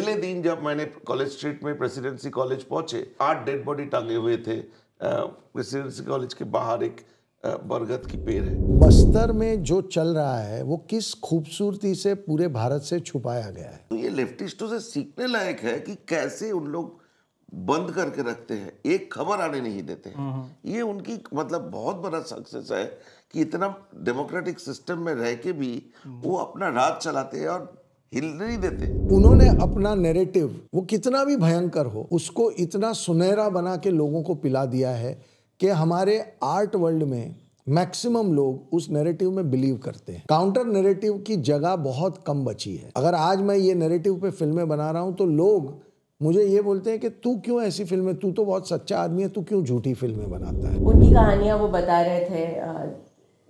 पहले दिन जब मैंने कॉलेज स्ट्रीट में प्रेसिडेंसी कॉलेज पहुंचे आठ डेड बॉडी टांगे हुए थे प्रेसिडेंसी कॉलेज के बाहर एक बरगद की पेड़ है बस्तर में जो चल रहा है वो किस खूबसूरती से पूरे भारत से छुपाया गया है तो ये लेफ्टिस्टों से सीखने लायक है कि कैसे उन लोग बंद करके रखते हैं एक खबर आने नहीं देते हैं हम्म, हम्म। ये उनकी मतलब बहुत बड़ा सक्सेस है कि इतना डेमोक्रेटिक सिस्टम में रह के भी हम्म। वो अपना राज चलाते हैं और हिल नहीं देते उन्होंने अपना नैरेटिव वो कितना भी भयंकर हो उसको इतना सुनहरा बना के लोगों को पिला दिया है कि हमारे आर्ट वर्ल्ड में मैक्सिमम लोग उस नैरेटिव में बिलीव करते हैं काउंटर नैरेटिव की जगह बहुत कम बची है अगर आज मैं ये नैरेटिव पे फिल्में बना रहा हूँ तो लोग मुझे ये बोलते हैं कि तू क्यों ऐसी फिल्में तू तो बहुत सच्चा आदमी है तू क्यों झूठी फिल्में बनाता है उनकी कहानियाँ वो बता रहे थे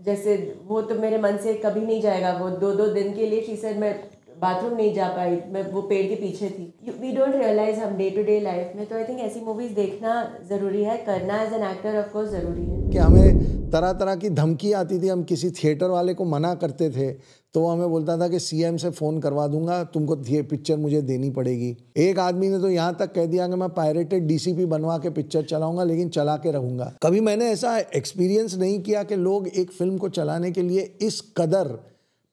जैसे वो तो मेरे मन से कभी नहीं जाएगा वो दो दो दिन के लिए फीसद मैं बाथरूम नहीं जा पाई मैं वो पेड़ के पीछे थी वी डोंट रियलाइज हम डे टू डे लाइफ में तो आई थिंक ऐसी मूवीज देखना ज़रूरी है करना as an actor of course ज़रूरी है कि हमें तरह तरह की धमकी आती थी हम किसी थिएटर वाले को मना करते थे तो हमें बोलता था कि सीएम से फ़ोन करवा दूंगा तुमको ये पिक्चर मुझे देनी पड़ेगी एक आदमी ने तो यहाँ तक कह दिया कि मैं पायरेटेड डीसीपी बनवा के पिक्चर चलाऊंगा लेकिन चला के रहूंगा कभी मैंने ऐसा एक्सपीरियंस नहीं किया कि लोग एक फिल्म को चलाने के लिए इस कदर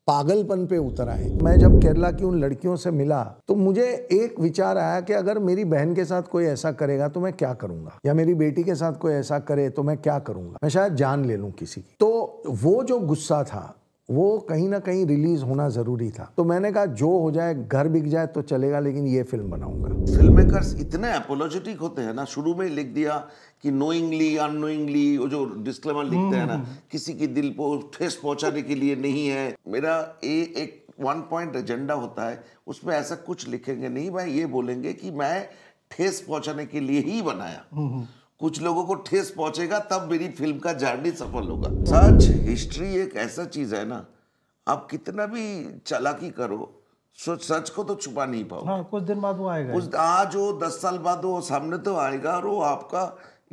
पागलपन पे उतर आए मैं जब केरला की उन लड़कियों से मिला तो मुझे एक विचार आया कि अगर मेरी बहन के साथ कोई ऐसा करेगा तो मैं क्या करूंगा या मेरी बेटी के साथ कोई ऐसा करे तो मैं क्या करूंगा मैं शायद जान ले लूं किसी की तो वो जो गुस्सा था वो कहीं ना कहीं रिलीज होना ज़रूरी था तो मैंने कहा जो हो जाए घर बिक जाए तो चलेगा लेकिन ये फिल्म बनाऊंगा फिल्म मेकर इतने अपोलोजेटिक होते हैं ना शुरू में ही लिख दिया कि नोइंगली अनोइंगली वो जो डिस्क्लेमर लिखते हैं ना हम्म, हम्म। किसी की दिल को ठेस पहुंचाने के लिए नहीं है मेरा ए, एक वन पॉइंट एजेंडा होता है उसमें ऐसा कुछ लिखेंगे नहीं मैं ये बोलेंगे कि मैं ठेस पहुंचाने के लिए ही बनाया हम्म, कुछ लोगों को ठेस पहुंचेगा तब मेरी फिल्म का जर्नी सफल होगा सच हिस्ट्री एक ऐसा चीज है ना आप कितना भी चालाकी करो सोच सच को तो छुपा नहीं पाओ हाँ, कुछ दिन बाद वो आएगा कुछ आज वो दस साल बाद वो सामने तो आएगा और वो आपका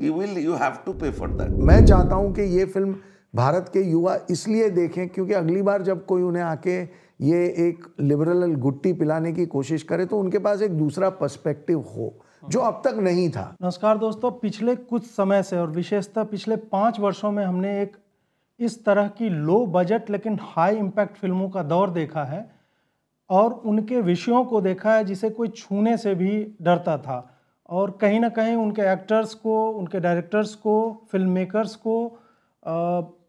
you will you have to pay for that मैं चाहता हूँ कि ये फिल्म भारत के युवा इसलिए देखें क्योंकि अगली बार जब कोई उन्हें आके ये एक लिबरल गुट्टी पिलाने की कोशिश करे तो उनके पास एक दूसरा पर्सपेक्टिव हो जो अब तक नहीं था नमस्कार दोस्तों पिछले कुछ समय से और विशेषतः पिछले पाँच वर्षों में हमने एक इस तरह की लो बजट लेकिन हाई इम्पैक्ट फिल्मों का दौर देखा है और उनके विषयों को देखा है जिसे कोई छूने से भी डरता था और कहीं ना कहीं उनके एक्टर्स को उनके डायरेक्टर्स को फिल्म मेकर्स को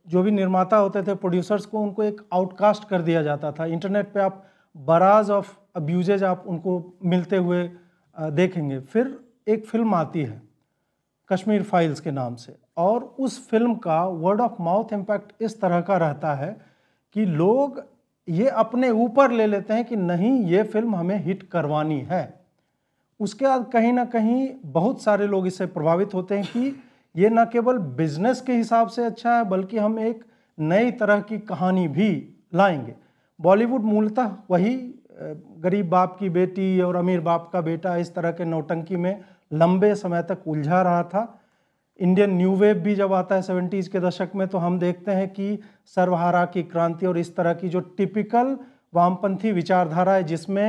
जो भी निर्माता होते थे प्रोड्यूसर्स को उनको एक आउटकास्ट कर दिया जाता था इंटरनेट पे आप बराज ऑफ अब्यूजेज आप उनको मिलते हुए देखेंगे फिर एक फिल्म आती है कश्मीर फाइल्स के नाम से और उस फिल्म का वर्ड ऑफ माउथ इम्पैक्ट इस तरह का रहता है कि लोग ये अपने ऊपर ले लेते हैं कि नहीं ये फिल्म हमें हिट करवानी है उसके बाद कहीं ना कहीं बहुत सारे लोग इससे प्रभावित होते हैं कि ये न केवल बिजनेस के हिसाब से अच्छा है बल्कि हम एक नई तरह की कहानी भी लाएंगे बॉलीवुड मूलतः वही गरीब बाप की बेटी और अमीर बाप का बेटा इस तरह के नौटंकी में लंबे समय तक उलझा रहा था इंडियन न्यू वेव भी जब आता है सेवेंटीज़ के दशक में तो हम देखते हैं कि सर्वहारा की क्रांति और इस तरह की जो टिपिकल वामपंथी विचारधारा है जिसमें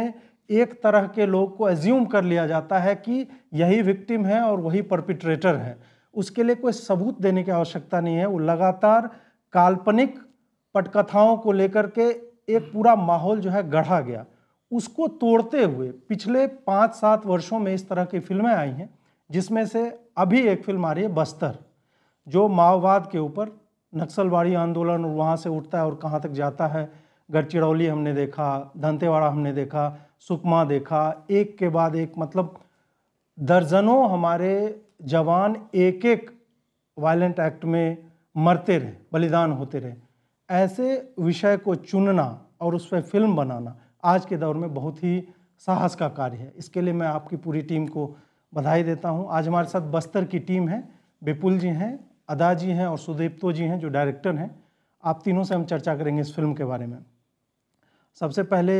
एक तरह के लोग को एज्यूम कर लिया जाता है कि यही विक्टिम है और वही परपिट्रेटर है उसके लिए कोई सबूत देने की आवश्यकता नहीं है वो लगातार काल्पनिक पटकथाओं को लेकर के एक पूरा माहौल जो है गढ़ा गया उसको तोड़ते हुए पिछले पाँच सात वर्षों में इस तरह की फिल्में आई हैं जिसमें से अभी एक फिल्म आ रही है बस्तर जो माओवाद के ऊपर नक्सलवाड़ी आंदोलन और वहाँ से उठता है और कहाँ तक जाता है गढ़चिरौली हमने देखा दंतेवाड़ा हमने देखा सुकमा देखा एक के बाद एक मतलब दर्जनों हमारे जवान एक एक वायलेंट एक्ट में मरते रहे बलिदान होते रहे ऐसे विषय को चुनना और उस पर फिल्म बनाना आज के दौर में बहुत ही साहस का कार्य है इसके लिए मैं आपकी पूरी टीम को बधाई देता हूँ आज हमारे साथ बस्तर की टीम है विपुल जी हैं अदा जी हैं और सुदीप्तो जी हैं जो डायरेक्टर हैं आप तीनों से हम चर्चा करेंगे इस फिल्म के बारे में सबसे पहले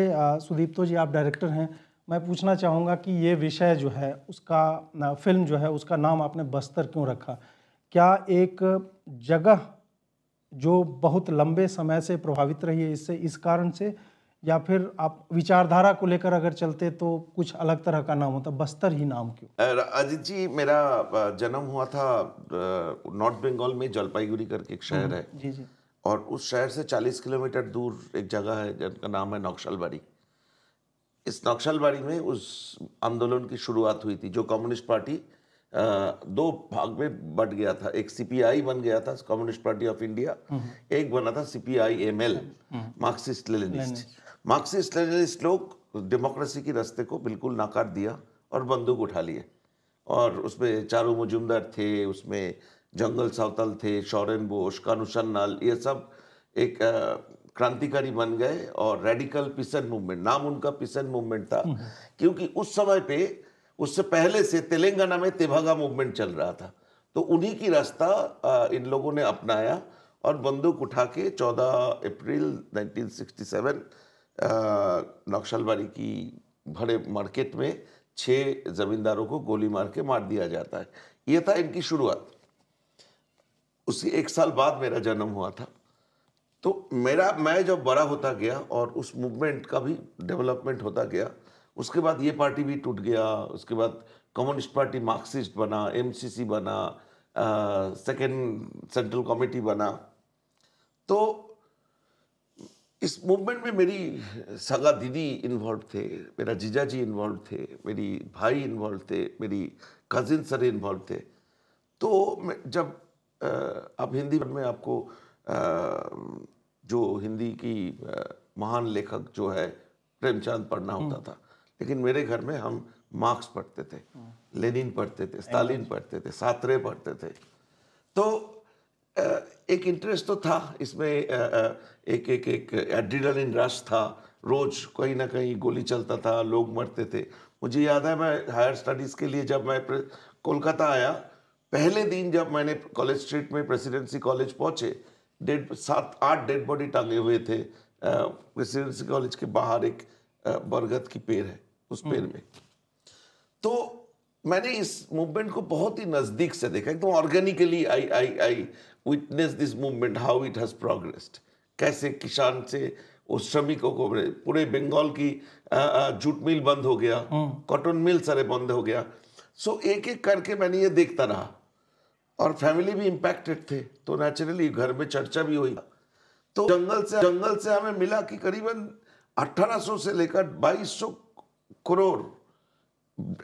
सुदीप्तो जी आप डायरेक्टर हैं मैं पूछना चाहूँगा कि ये विषय जो है उसका फिल्म जो है उसका नाम आपने बस्तर क्यों रखा क्या एक जगह जो बहुत लंबे समय से प्रभावित रही है इससे इस कारण से या फिर आप विचारधारा को लेकर अगर चलते तो कुछ अलग तरह का नाम होता बस्तर ही नाम क्यों अजीत जी मेरा जन्म हुआ था नॉर्थ बंगाल में जलपाईगुड़ी करके एक शहर हम्म, है जी जी और उस शहर से 40 किलोमीटर दूर एक जगह है जिनका नाम है नक्शलबाड़ी इस नक्शलबाड़ी में उस आंदोलन की शुरुआत हुई थी जो कम्युनिस्ट पार्टी दो भाग में बट गया था एक सीपीआई बन गया था कम्युनिस्ट पार्टी ऑफ इंडिया हम्म। एक बना था सीपीआई एमएल हम्म। मार्क्सिस्ट लेनिस्ट मार्क्सिस्ट लेनिस्ट लोग डेमोक्रेसी के रास्ते को बिल्कुल नाकार दिया और बंदूक उठा लिए और उसमें चारू मुजुमदार थे उसमें जंगल सावतल थे शौरन बोश कानूशन नाल ये सब एक क्रांतिकारी बन गए और रेडिकल पिसन मूवमेंट नाम उनका पिसन मूवमेंट था हम्म। क्योंकि उस समय पे उससे पहले से तेलंगाना में तेभागा मूवमेंट चल रहा था तो उन्हीं की रास्ता इन लोगों ने अपनाया और बंदूक उठा के चौदह अप्रैल नाइनटीन नक्सलबाड़ी की भरे मार्केट में छः ज़मींदारों को गोली मार के मार दिया जाता है ये था इनकी शुरुआत उसी एक साल बाद मेरा जन्म हुआ था तो मेरा मैं जब बड़ा होता गया और उस मूवमेंट का भी डेवलपमेंट होता गया उसके बाद ये पार्टी भी टूट गया उसके बाद कम्युनिस्ट पार्टी मार्क्सिस्ट बना एमसीसी बना सेकेंड सेंट्रल कमेटी बना तो इस मूवमेंट में मेरी सगा दीदी इन्वॉल्व थे मेरा जीजा जी इन्वॉल्व थे मेरी भाई इन्वॉल्व थे मेरी कज़िन सर इन्वॉल्व थे तो जब आप हिंदी में आपको जो हिंदी की महान लेखक जो है प्रेमचंद पढ़ना हम्म। होता था लेकिन मेरे घर में हम मार्क्स पढ़ते थे हम्म। लेनिन पढ़ते थे स्टालिन पढ़ते थे सातरे पढ़ते थे तो एक इंटरेस्ट तो था इसमें एक एक एक एड्रीनलिन रश था रोज कहीं ना कहीं गोली चलता था लोग मरते थे मुझे याद है मैं हायर स्टडीज़ के लिए जब मैं कोलकाता आया पहले दिन जब मैंने कॉलेज स्ट्रीट में प्रेसिडेंसी कॉलेज पहुंचे डेड सात आठ डेड बॉडी टांगे हुए थे प्रेसिडेंसी कॉलेज के बाहर एक बरगद की पेड़ है उस हम्म। पेड़ में तो मैंने इस मूवमेंट को बहुत ही नज़दीक से देखा एकदम organically I I eyewitness this movement how it has progressed कैसे किसान से उस श्रमिकों को पूरे बंगाल की जूट मिल बंद हो गया कॉटन हाँ। मिल सारे बंद हो गया सो so, एक एक करके मैंने ये देखता रहा और फैमिली भी इम्पैक्टेड थे तो नेचुरली घर में चर्चा भी हुई तो जंगल से जंगल से हमें मिला कि करीबन 1800 से लेकर 2200 करोड़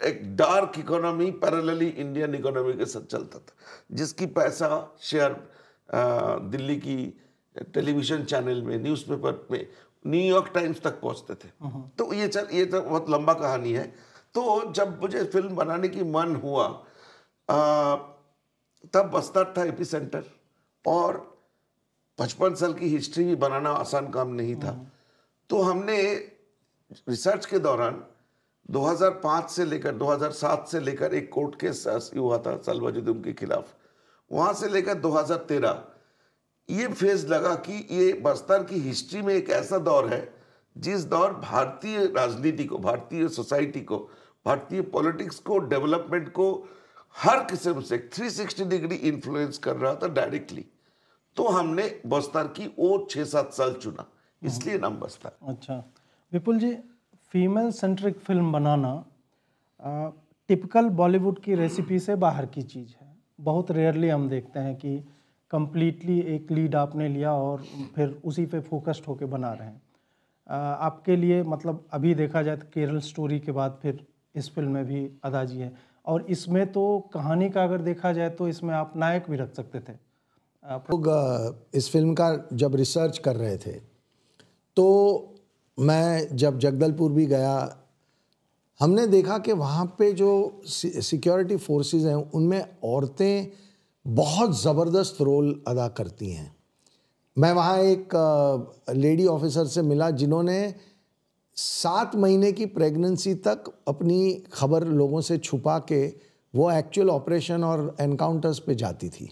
एक dark economy parallelly Indian economy के साथ चलता था जिसकी पैसा शेयर दिल्ली की टेलीविजन चैनल में न्यूज़पेपर में न्यूयॉर्क टाइम्स तक पहुंचते थे हम्म, हम्म। तो ये चल ये तो बहुत लंबा कहानी है तो जब मुझे फिल्म बनाने की मन हुआ आ, तब बस्तर था एपी सेंटर और पचपन साल की हिस्ट्री भी बनाना आसान काम नहीं था हम्म। तो हमने रिसर्च के दौरान 2005 से लेकर 2007 से लेकर एक कोर्ट केस हुआ था सलवाजुद्दीन के खिलाफ वहाँ से लेकर 2013 ये फेज लगा कि ये बस्तर की हिस्ट्री में एक ऐसा दौर है जिस दौर भारतीय राजनीति को भारतीय सोसाइटी को भारतीय पॉलिटिक्स को डेवलपमेंट को हर किस्म से 360 डिग्री इन्फ्लुएंस कर रहा था डायरेक्टली तो हमने बस्तर की वो छः सात साल चुना इसलिए नाम बस्तर अच्छा Vipul ji female centric film बनाना टिपिकल बॉलीवुड की रेसिपी से बाहर की चीज़ है बहुत रेयरली हम देखते हैं कि कम्प्लीटली एक लीड आपने लिया और फिर उसी पे फोकस्ड होके बना रहे हैं आपके लिए मतलब अभी देखा जाए तो केरल स्टोरी के बाद फिर इस फिल्म में भी अदा जी है और इसमें तो कहानी का अगर देखा जाए तो इसमें आप नायक भी रख सकते थे लोग इस फिल्म का जब रिसर्च कर रहे थे तो मैं जब जगदलपुर भी गया हमने देखा कि वहाँ पे जो सिक्योरिटी फोर्सेस हैं उनमें औरतें बहुत ज़बरदस्त रोल अदा करती हैं मैं वहाँ एक लेडी ऑफिसर से मिला जिन्होंने सात महीने की प्रेगनेंसी तक अपनी खबर लोगों से छुपा के वो एक्चुअल ऑपरेशन और एनकाउंटर्स पे जाती थी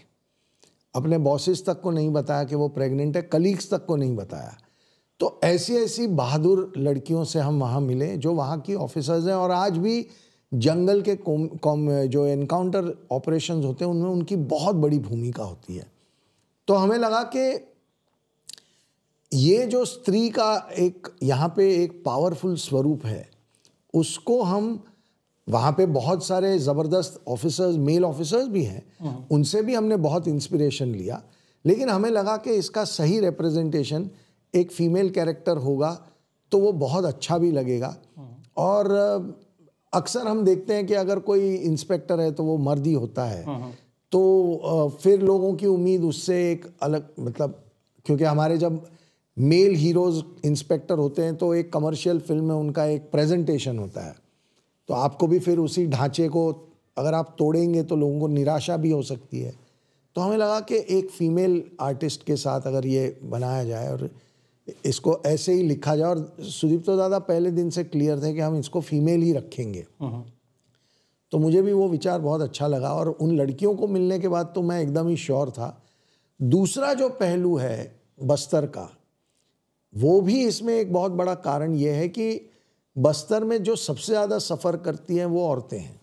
अपने बॉसेस तक को नहीं बताया कि वो प्रेग्नेंट है कलीग्स तक को नहीं बताया तो ऐसी ऐसी बहादुर लड़कियों से हम वहाँ मिले जो वहाँ की ऑफिसर्स हैं और आज भी जंगल के कौम, कौम जो इनकाउंटर ऑपरेशन होते हैं उनमें उनकी बहुत बड़ी भूमिका होती है तो हमें लगा कि ये जो स्त्री का एक यहाँ पे एक पावरफुल स्वरूप है उसको हम वहाँ पे बहुत सारे ज़बरदस्त ऑफिसर्स मेल ऑफिसर्स भी हैं हम्म। उनसे भी हमने बहुत इंस्पिरेशन लिया लेकिन हमें लगा कि इसका सही रिप्रेजेंटेशन एक फीमेल कैरेक्टर होगा तो वो बहुत अच्छा भी लगेगा हाँ। और अक्सर हम देखते हैं कि अगर कोई इंस्पेक्टर है तो वो मर्द ही होता है हाँ, हाँ। तो फिर लोगों की उम्मीद उससे एक अलग मतलब क्योंकि हमारे जब मेल हीरोज इंस्पेक्टर होते हैं तो एक कमर्शियल फिल्म में उनका एक प्रेजेंटेशन होता है तो आपको भी फिर उसी ढांचे को अगर आप तोड़ेंगे तो लोगों को निराशा भी हो सकती है तो हमें लगा कि एक फीमेल आर्टिस्ट के साथ अगर ये बनाया जाए और इसको ऐसे ही लिखा जाए और सुदीप तो दादा पहले दिन से क्लियर थे कि हम इसको फीमेल ही रखेंगे हम्म, हम्म। तो मुझे भी वो विचार बहुत अच्छा लगा और उन लड़कियों को मिलने के बाद तो मैं एकदम ही श्योर था दूसरा जो पहलू है बस्तर का वो भी इसमें एक बहुत बड़ा कारण ये है कि बस्तर में जो सबसे ज़्यादा सफ़र करती हैं वो औरतें हैं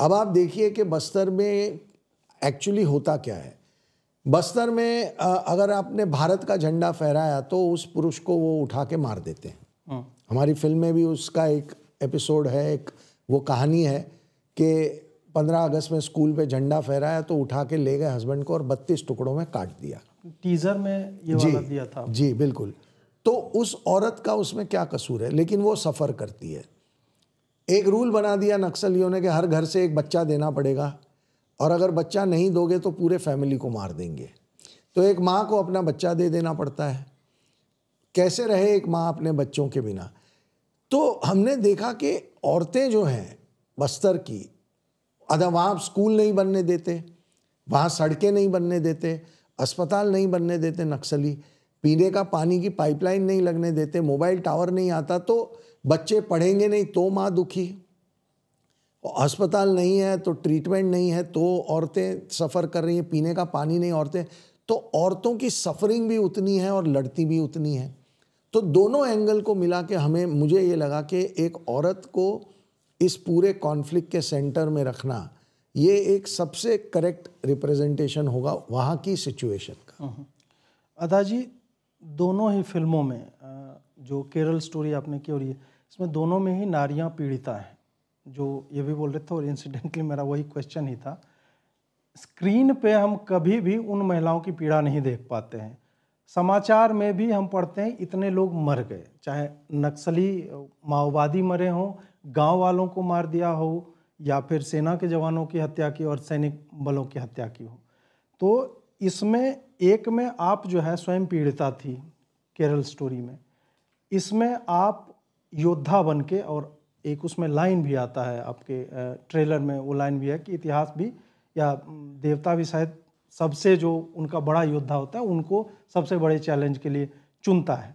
अब आप देखिए कि बस्तर में एक्चुअली होता क्या है बस्तर में अगर आपने भारत का झंडा फहराया तो उस पुरुष को वो उठा के मार देते हैं हाँ। हमारी फिल्म में भी उसका एक एपिसोड है एक वो कहानी है कि 15 अगस्त में स्कूल पे झंडा फहराया तो उठा के ले गए हस्बैंड को और 32 टुकड़ों में काट दिया टीजर में ये जी, वाला दिया था जी बिल्कुल तो उस औरत का उसमें क्या कसूर है लेकिन वो सफ़र करती है एक रूल बना दिया नक्सलियों ने कि हर घर से एक बच्चा देना पड़ेगा और अगर बच्चा नहीं दोगे तो पूरे फैमिली को मार देंगे तो एक माँ को अपना बच्चा दे देना पड़ता है कैसे रहे एक माँ अपने बच्चों के बिना तो हमने देखा कि औरतें जो हैं बस्तर की अदा वहाँ स्कूल नहीं बनने देते वहाँ सड़कें नहीं बनने देते अस्पताल नहीं बनने देते नक्सली पीने का पानी की पाइपलाइन नहीं लगने देते मोबाइल टावर नहीं आता तो बच्चे पढ़ेंगे नहीं तो माँ दुखी अस्पताल नहीं है तो ट्रीटमेंट नहीं है तो औरतें सफ़र कर रही हैं पीने का पानी नहीं औरतें तो औरतों की सफरिंग भी उतनी है और लड़ती भी उतनी है तो दोनों एंगल को मिला के हमें मुझे ये लगा कि एक औरत को इस पूरे कॉन्फ्लिक्ट के सेंटर में रखना ये एक सबसे करेक्ट रिप्रेजेंटेशन होगा वहाँ की सिचुएशन का अदा हम्म, हम्म। जी दोनों ही फिल्मों में जो केरल स्टोरी आपने की और ये इसमें दोनों में ही नारियाँ पीड़िता हैं जो ये भी बोल रहे थे और इंसिडेंटली मेरा वही क्वेश्चन ही था स्क्रीन पे हम कभी भी उन महिलाओं की पीड़ा नहीं देख पाते हैं समाचार में भी हम पढ़ते हैं इतने लोग मर गए चाहे नक्सली माओवादी मरे हों गांव वालों को मार दिया हो या फिर सेना के जवानों की हत्या की और सैनिक बलों की हत्या की हो तो इसमें एक में आप जो है स्वयं पीड़िता थी केरल स्टोरी में इसमें आप योद्धा बन के और एक उसमें लाइन भी आता है आपके ट्रेलर में वो लाइन भी है कि इतिहास भी या देवता भी शायद सबसे जो उनका बड़ा योद्धा होता है उनको सबसे बड़े चैलेंज के लिए चुनता है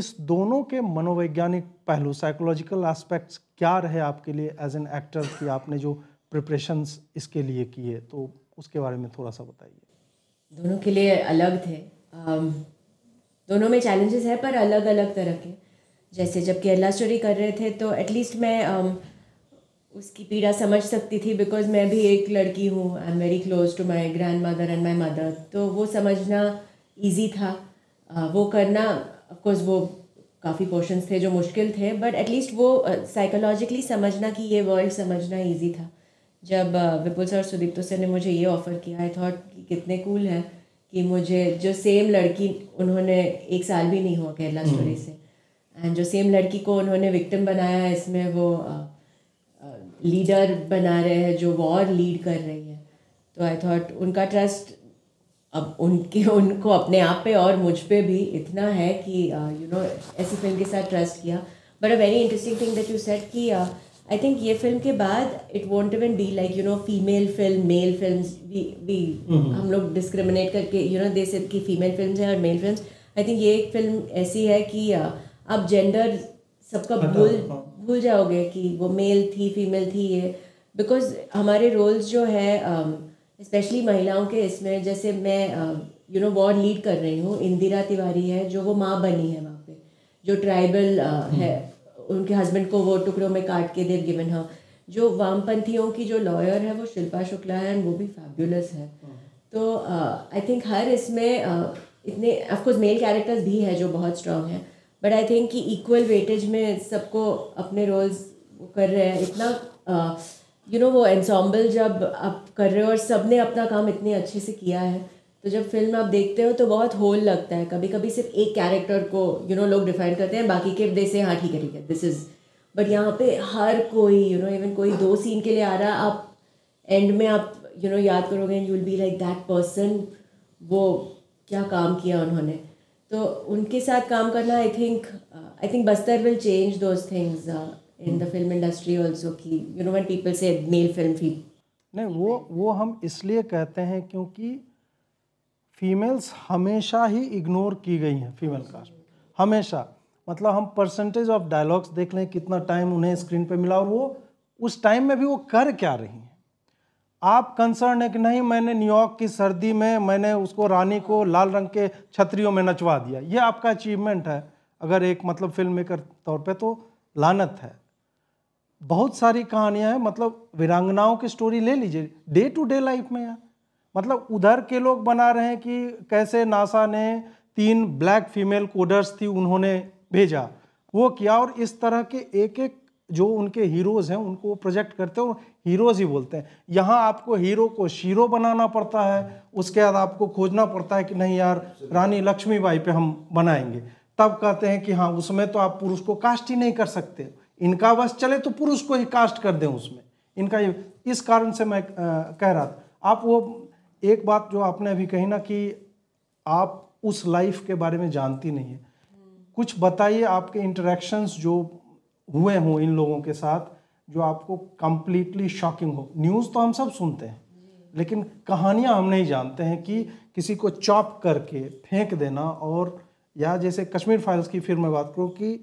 इस दोनों के मनोवैज्ञानिक पहलू साइकोलॉजिकल एस्पेक्ट्स क्या रहे आपके लिए एज एन एक्टर कि आपने जो प्रिपरेशंस इसके लिए किए तो उसके बारे में थोड़ा सा बताइए दोनों के लिए अलग थे दोनों में चैलेंजेस है पर अलग अलग तरह के जैसे जब केरला स्टोरी कर रहे थे तो एटलीस्ट मैं um, उसकी पीड़ा समझ सकती थी बिकॉज मैं भी एक लड़की हूँ I am very close to my grandmother and my mother तो वो समझना ईजी था uh, वो करना ऑफकोर्स वो काफ़ी पोर्शंस थे जो मुश्किल थे बट एटलीस्ट वो साइकोलॉजिकली uh, समझना कि ये वर्ल्ड समझना ईजी था जब uh, विपुल सर सुदीप तो सर ने मुझे ये ऑफ़र किया आई थॉट कि कितने कूल cool है कि मुझे जो सेम लड़की उन्होंने एक साल भी नहीं हुआ केरला स्टोरी हम्म। से एंड जो सेम लड़की को उन्होंने विक्टिम बनाया है इसमें वो लीडर uh, uh, बना रहे हैं जो वॉर लीड कर रही है तो आई थॉट उनका ट्रस्ट अब उनके उनको अपने आप पे और मुझ पे भी इतना है कि यू uh, नो ऐसी फिल्म के साथ ट्रस्ट किया but a very interesting thing that you set कि आई थिंक ये फिल्म के बाद it won't even be like you know female film male film भी हम लोग डिस्क्रिमिनेट करके यू नो दे सिर्फ कि फीमेल फिल्म हैं और मेल फिल्म आई थिंक ये एक फिल्म ऐसी है कि uh, अब जेंडर सबका भूल हाँ। भूल जाओगे कि वो मेल थी फीमेल थी ये बिकॉज हमारे रोल्स जो है स्पेशली um, महिलाओं के इसमें जैसे मैं यू नो वॉर लीड कर रही हूँ इंदिरा तिवारी है जो वो माँ बनी है वहाँ पे जो ट्राइबल uh, हम्म। है उनके हस्बैंड को वो टुकड़ों में काट के देव गिवन हर जो वामपंथियों की जो लॉयर है वो शिल्पा शुक्ला है एंड वो भी फैबुलस है हाँ। तो आई uh, थिंक हर इसमें uh, इतने ऑफकोर्स मेल कैरेक्टर्स भी है जो बहुत स्ट्रांग हैं बट आई थिंक कि इक्वल वेटेज में सबको अपने रोल्स कर रहे हैं इतना यू नो वो एनसॉम्बल जब आप कर रहे हो और सब ने अपना काम इतने अच्छे से किया है तो जब फिल्म आप देखते हो तो बहुत होल लगता है कभी कभी सिर्फ एक कैरेक्टर को यू you नो know, लोग डिफाइन करते हैं बाकी के दे से हाँ ठीक है ठीक है दिस इज़ बट यहाँ पे हर कोई यू नो इवन कोई दो सीन के लिए आ रहा है आप एंड में आप यू you नो know, याद करोगे you will be like that person वो क्या काम किया उन्होंने तो उनके साथ काम करना I think I think Bastar will change those things in the film industry also की यू नो वन पीपल से मेल फिल्म फील नहीं वो वो हम इसलिए कहते हैं क्योंकि फीमेल्स हमेशा ही इग्नोर की गई हैं फीमेल कास्ट हमेशा मतलब हम परसेंटेज ऑफ डायलॉग्स देख लें कितना टाइम उन्हें स्क्रीन पे मिला और वो उस टाइम में भी वो कर क्या रही हैं आप कंसर्न है कि नहीं मैंने न्यूयॉर्क की सर्दी में मैंने उसको रानी को लाल रंग के छतरियों में नचवा दिया ये आपका अचीवमेंट है अगर एक मतलब फिल्म मेकर तौर पे तो लानत है बहुत सारी कहानियां हैं मतलब वीरांगनाओं की स्टोरी ले लीजिए डे टू डे लाइफ में यार मतलब उधर के लोग बना रहे हैं कि कैसे नासा ने तीन ब्लैक फीमेल कोडर्स थी उन्होंने भेजा वो किया और इस तरह के एक एक जो उनके हीरोज़ हैं उनको वो प्रोजेक्ट करते हैं और हीरोज़ ही बोलते हैं यहाँ आपको हीरो को शीरो बनाना पड़ता है उसके बाद आपको खोजना पड़ता है कि नहीं यार रानी लक्ष्मीबाई पे हम बनाएंगे तब कहते हैं कि हाँ उसमें तो आप पुरुष को कास्ट ही नहीं कर सकते इनका बस चले तो पुरुष को ही कास्ट कर दें उसमें इनका ये इस कारण से मैं कह रहा था आप वो एक बात जो आपने अभी कही ना कि आप उस लाइफ के बारे में जानती नहीं है कुछ बताइए आपके इंटरेक्शंस जो हुए हों इन लोगों के साथ जो आपको कम्प्लीटली शॉकिंग हो न्यूज़ तो हम सब सुनते हैं लेकिन कहानियाँ हम नहीं जानते हैं कि किसी को चॉप करके फेंक देना और या जैसे कश्मीर फाइल्स की फिर मैं बात करूँ कि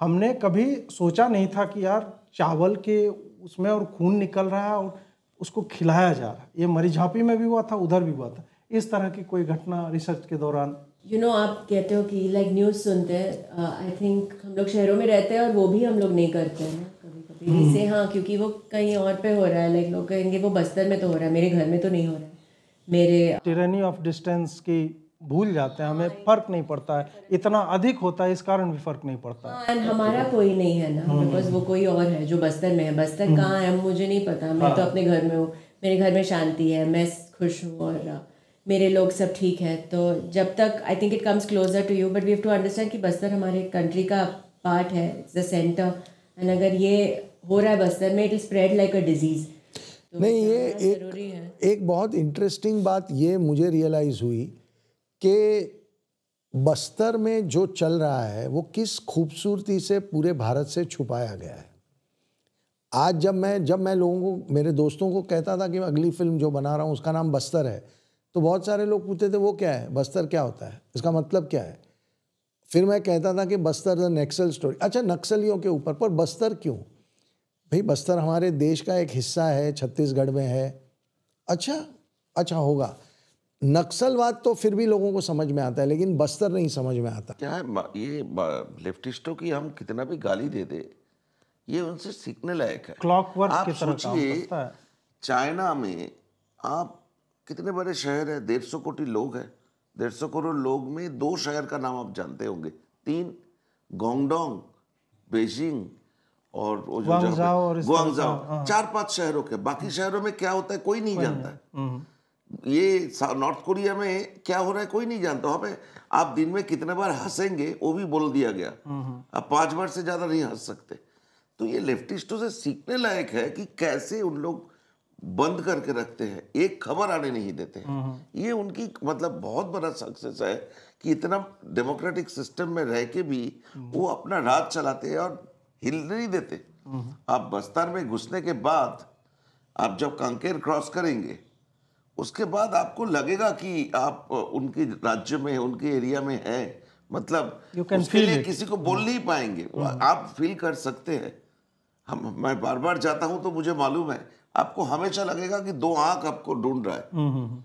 हमने कभी सोचा नहीं था कि यार चावल के उसमें और खून निकल रहा है और उसको खिलाया जा रहा है ये मरीझापी में भी हुआ था उधर भी हुआ था इस तरह की कोई घटना रिसर्च के दौरान यू नो आप कहते हो कि लाइक न्यूज़ सुनते हैं आई थिंक हम लोग शहरों में रहते हैं और वो भी हम लोग नहीं करते हैं कभी कभी hmm. इसे हाँ क्योंकि वो कहीं और पे हो रहा है लाइक लोग कहेंगे वो बस्तर में तो हो रहा है मेरे घर में तो नहीं हो रहा है मेरे टिरनी ऑफ डिस्टेंस की भूल जाते हैं हमें फर्क नहीं पड़ता है इतना अधिक होता है इस कारण भी फर्क नहीं पड़ता है हाँ, है हमारा कोई नहीं है ना बिकॉज hmm. वो कोई और है जो बस्तर में है बस्तर hmm. कहाँ है मुझे नहीं पता मैं तो हाँ। अपने घर में हूँ मेरे घर में शांति है मैं खुश हूँ और मेरे लोग सब ठीक है तो जब तक I think it comes closer to you but we have to understand कि बस्तर हमारे कंट्री का पार्ट है इट्स द सेंटर एंड अगर ये हो रहा है बस्तर में it is spread like a disease तो नहीं ये एक एक बहुत इंटरेस्टिंग बात ये मुझे रियलाइज़ हुई कि बस्तर में जो चल रहा है वो किस खूबसूरती से पूरे भारत से छुपाया गया है आज जब मैं जब मैं लोगों को मेरे दोस्तों को कहता था कि मैं अगली फिल्म जो बना रहा हूँ उसका नाम बस्तर है तो बहुत सारे लोग पूछते थे वो क्या है बस्तर क्या होता है इसका मतलब क्या है फिर मैं कहता था कि बस्तर द नक्सल स्टोरी अच्छा नक्सलियों के ऊपर पर बस्तर क्यों भाई बस्तर हमारे देश का एक हिस्सा है छत्तीसगढ़ में है अच्छा अच्छा होगा नक्सलवाद तो फिर भी लोगों को समझ में आता है लेकिन बस्तर नहीं समझ में आता क्या है ये लेफ्टिस्टों की हम कितना भी गाली दे दे ये उनसे सीखने लायक है क्लॉक वर्क आप सोचिए चाइना में आप कितने बड़े शहर है डेढ़ सौ कोटी लोग हैं डेढ़ सौ करोड़ लोग में दो शहर का नाम आप जानते होंगे तीन गोंगडोंग बेजिंग और गुआंगजाओ हाँ। चार पांच शहरों के बाकी शहरों में क्या होता है कोई नहीं जानता हम्म। ये नॉर्थ कोरिया में क्या हो रहा है कोई नहीं जानता हमें पे आप दिन में कितने बार हंसेंगे वो भी बोल दिया गया हम्म, हम्म। आप पांच बार से ज़्यादा नहीं हंस सकते तो ये लेफ्टिस्टों से सीखने लायक है कि कैसे उन लोग बंद करके रखते हैं एक खबर आने नहीं देते हैं हम्म। ये उनकी मतलब बहुत बड़ा सक्सेस है कि इतना डेमोक्रेटिक सिस्टम में रह के भी हम्म। वो अपना राज चलाते हैं और हिल नहीं देते हम्म। आप बस्तर में घुसने के बाद आप जब कांकेर क्रॉस करेंगे उसके बाद आपको लगेगा कि आप उनके राज्य में उनके एरिया में है मतलब उसके लिए किसी को बोल नहीं पाएंगे आप फील कर सकते हैं हम मैं बार बार जाता हूँ तो मुझे मालूम है आपको हमेशा लगेगा कि दो आंख आपको ढूंढ रहा है हम्म, हम्म, हम्म।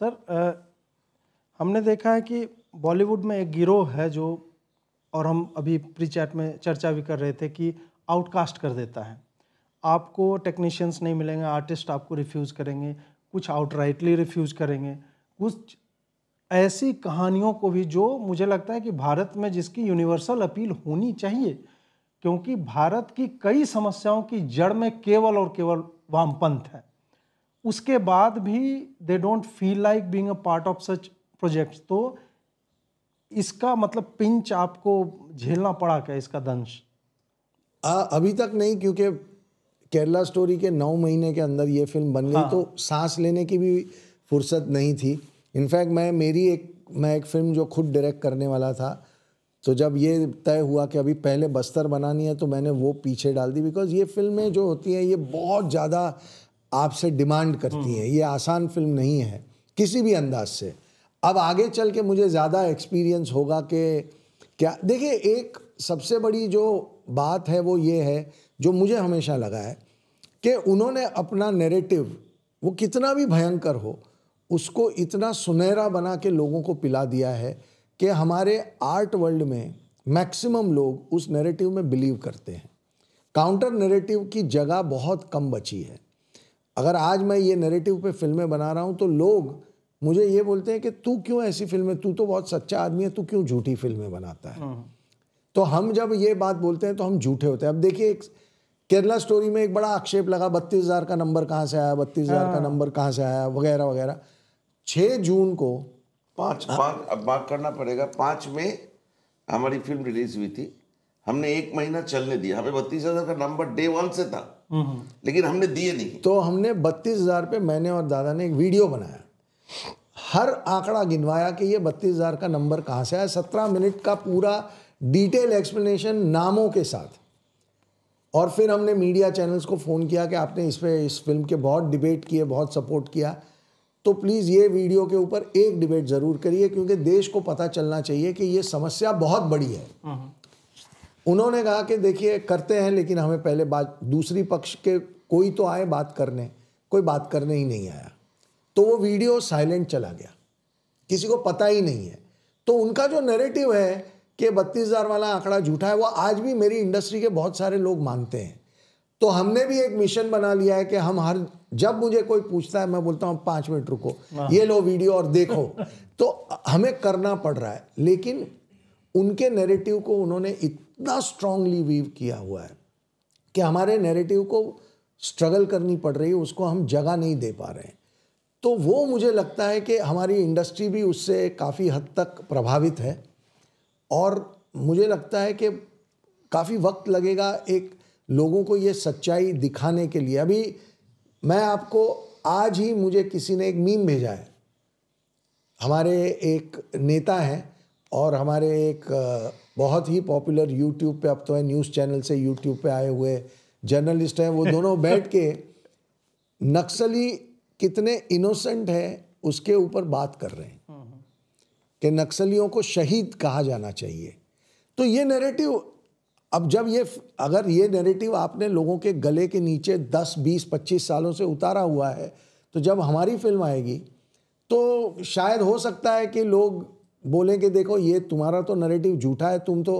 सर आ, हमने देखा है कि बॉलीवुड में एक गिरोह है जो और हम अभी प्री चैट में चर्चा भी कर रहे थे कि आउटकास्ट कर देता है आपको टेक्नीशियंस नहीं मिलेंगे आर्टिस्ट आपको रिफ्यूज़ करेंगे कुछ आउटराइटली रिफ्यूज़ करेंगे कुछ ऐसी कहानियों को भी जो मुझे लगता है कि भारत में जिसकी यूनिवर्सल अपील होनी चाहिए क्योंकि भारत की कई समस्याओं की जड़ में केवल और केवल वामपंथ है उसके बाद भी they don't feel like being a part of such projects तो इसका मतलब पिंच आपको झेलना पड़ा क्या इसका दंश आ, अभी तक नहीं क्योंकि केरला स्टोरी के नौ महीने के अंदर ये फिल्म बन गई हाँ। तो सांस लेने की भी फुर्सत नहीं थी इनफैक्ट मैं मेरी एक मैं एक फिल्म जो खुद डायरेक्ट करने वाला था तो जब ये तय हुआ कि अभी पहले बस्तर बनानी है तो मैंने वो पीछे डाल दी बिकॉज ये फिल्में जो होती हैं ये बहुत ज़्यादा आपसे डिमांड करती हम्म। हैं ये आसान फिल्म नहीं है किसी भी अंदाज से अब आगे चल के मुझे ज़्यादा एक्सपीरियंस होगा कि क्या देखिए एक सबसे बड़ी जो बात है वो ये है जो मुझे हमेशा लगा है कि उन्होंने अपना नेरेटिव वो कितना भी भयंकर हो उसको इतना सुनहरा बना के लोगों को पिला दिया है कि हमारे आर्ट वर्ल्ड में मैक्सिमम लोग उस नैरेटिव में बिलीव करते हैं काउंटर नैरेटिव की जगह बहुत कम बची है अगर आज मैं ये नैरेटिव पे फिल्में बना रहा हूँ तो लोग मुझे ये बोलते हैं कि तू क्यों ऐसी फिल्में तू तो बहुत सच्चा आदमी है तू क्यों झूठी फिल्में बनाता है हम्म। तो हम जब ये बात बोलते हैं तो हम झूठे होते हैं अब देखिए एक केरला स्टोरी में एक बड़ा आक्षेप लगा बत्तीस हज़ार का नंबर कहाँ से आया बत्तीस हज़ार का नंबर हाँ। कहाँ से आया वगैरह वगैरह छः जून को पाँच हाँ। पाँच अब बात करना पड़ेगा पाँच में हमारी फिल्म रिलीज हुई थी हमने एक महीना चलने दिया हमें बत्तीस हज़ार का नंबर डे वन से था हम्म, हम्म। लेकिन हमने दिए नहीं तो हमने बत्तीस हज़ार पे मैंने और दादा ने एक वीडियो बनाया हर आंकड़ा गिनवाया कि ये बत्तीस हज़ार का नंबर कहाँ से आया सत्रह मिनट का पूरा डिटेल एक्सप्लेनेशन नामों के साथ और फिर हमने मीडिया चैनल्स को फ़ोन किया कि आपने इस पर इस फिल्म के बहुत डिबेट किए बहुत सपोर्ट किया तो प्लीज़ ये वीडियो के ऊपर एक डिबेट ज़रूर करिए क्योंकि देश को पता चलना चाहिए कि ये समस्या बहुत बड़ी है हम्म। उन्होंने कहा कि देखिए करते हैं लेकिन हमें पहले बात दूसरी पक्ष के कोई तो आए बात करने कोई बात करने ही नहीं आया तो वो वीडियो साइलेंट चला गया किसी को पता ही नहीं है तो उनका जो नैरेटिव है कि बत्तीस हज़ार वाला आंकड़ा झूठा है वो आज भी मेरी इंडस्ट्री के बहुत सारे लोग मानते हैं तो हमने भी एक मिशन बना लिया है कि हम हर जब मुझे कोई पूछता है मैं बोलता हूँ पाँच मिनट रुको हाँ। ये लो वीडियो और देखो तो हमें करना पड़ रहा है लेकिन उनके नेरेटिव को उन्होंने इतना स्ट्रांगली वीव किया हुआ है कि हमारे नेरेटिव को स्ट्रगल करनी पड़ रही है उसको हम जगह नहीं दे पा रहे हैं तो वो मुझे लगता है कि हमारी इंडस्ट्री भी उससे काफ़ी हद तक प्रभावित है और मुझे लगता है कि काफ़ी वक्त लगेगा एक लोगों को ये सच्चाई दिखाने के लिए अभी मैं आपको आज ही मुझे किसी ने एक मीम भेजा है हमारे एक नेता हैं और हमारे एक बहुत ही पॉपुलर यूट्यूब पे अब तो है न्यूज़ चैनल से यूट्यूब पे आए हुए जर्नलिस्ट हैं वो दोनों बैठ के नक्सली कितने इनोसेंट हैं उसके ऊपर बात कर रहे हैं हम्म, हम्म। कि नक्सलियों को शहीद कहा जाना चाहिए तो ये नैरेटिव अब जब ये अगर ये नैरेटिव आपने लोगों के गले के नीचे 10, 20, 25 सालों से उतारा हुआ है तो जब हमारी फिल्म आएगी तो शायद हो सकता है कि लोग बोलें कि देखो ये तुम्हारा तो नरेटिव झूठा है तुम तो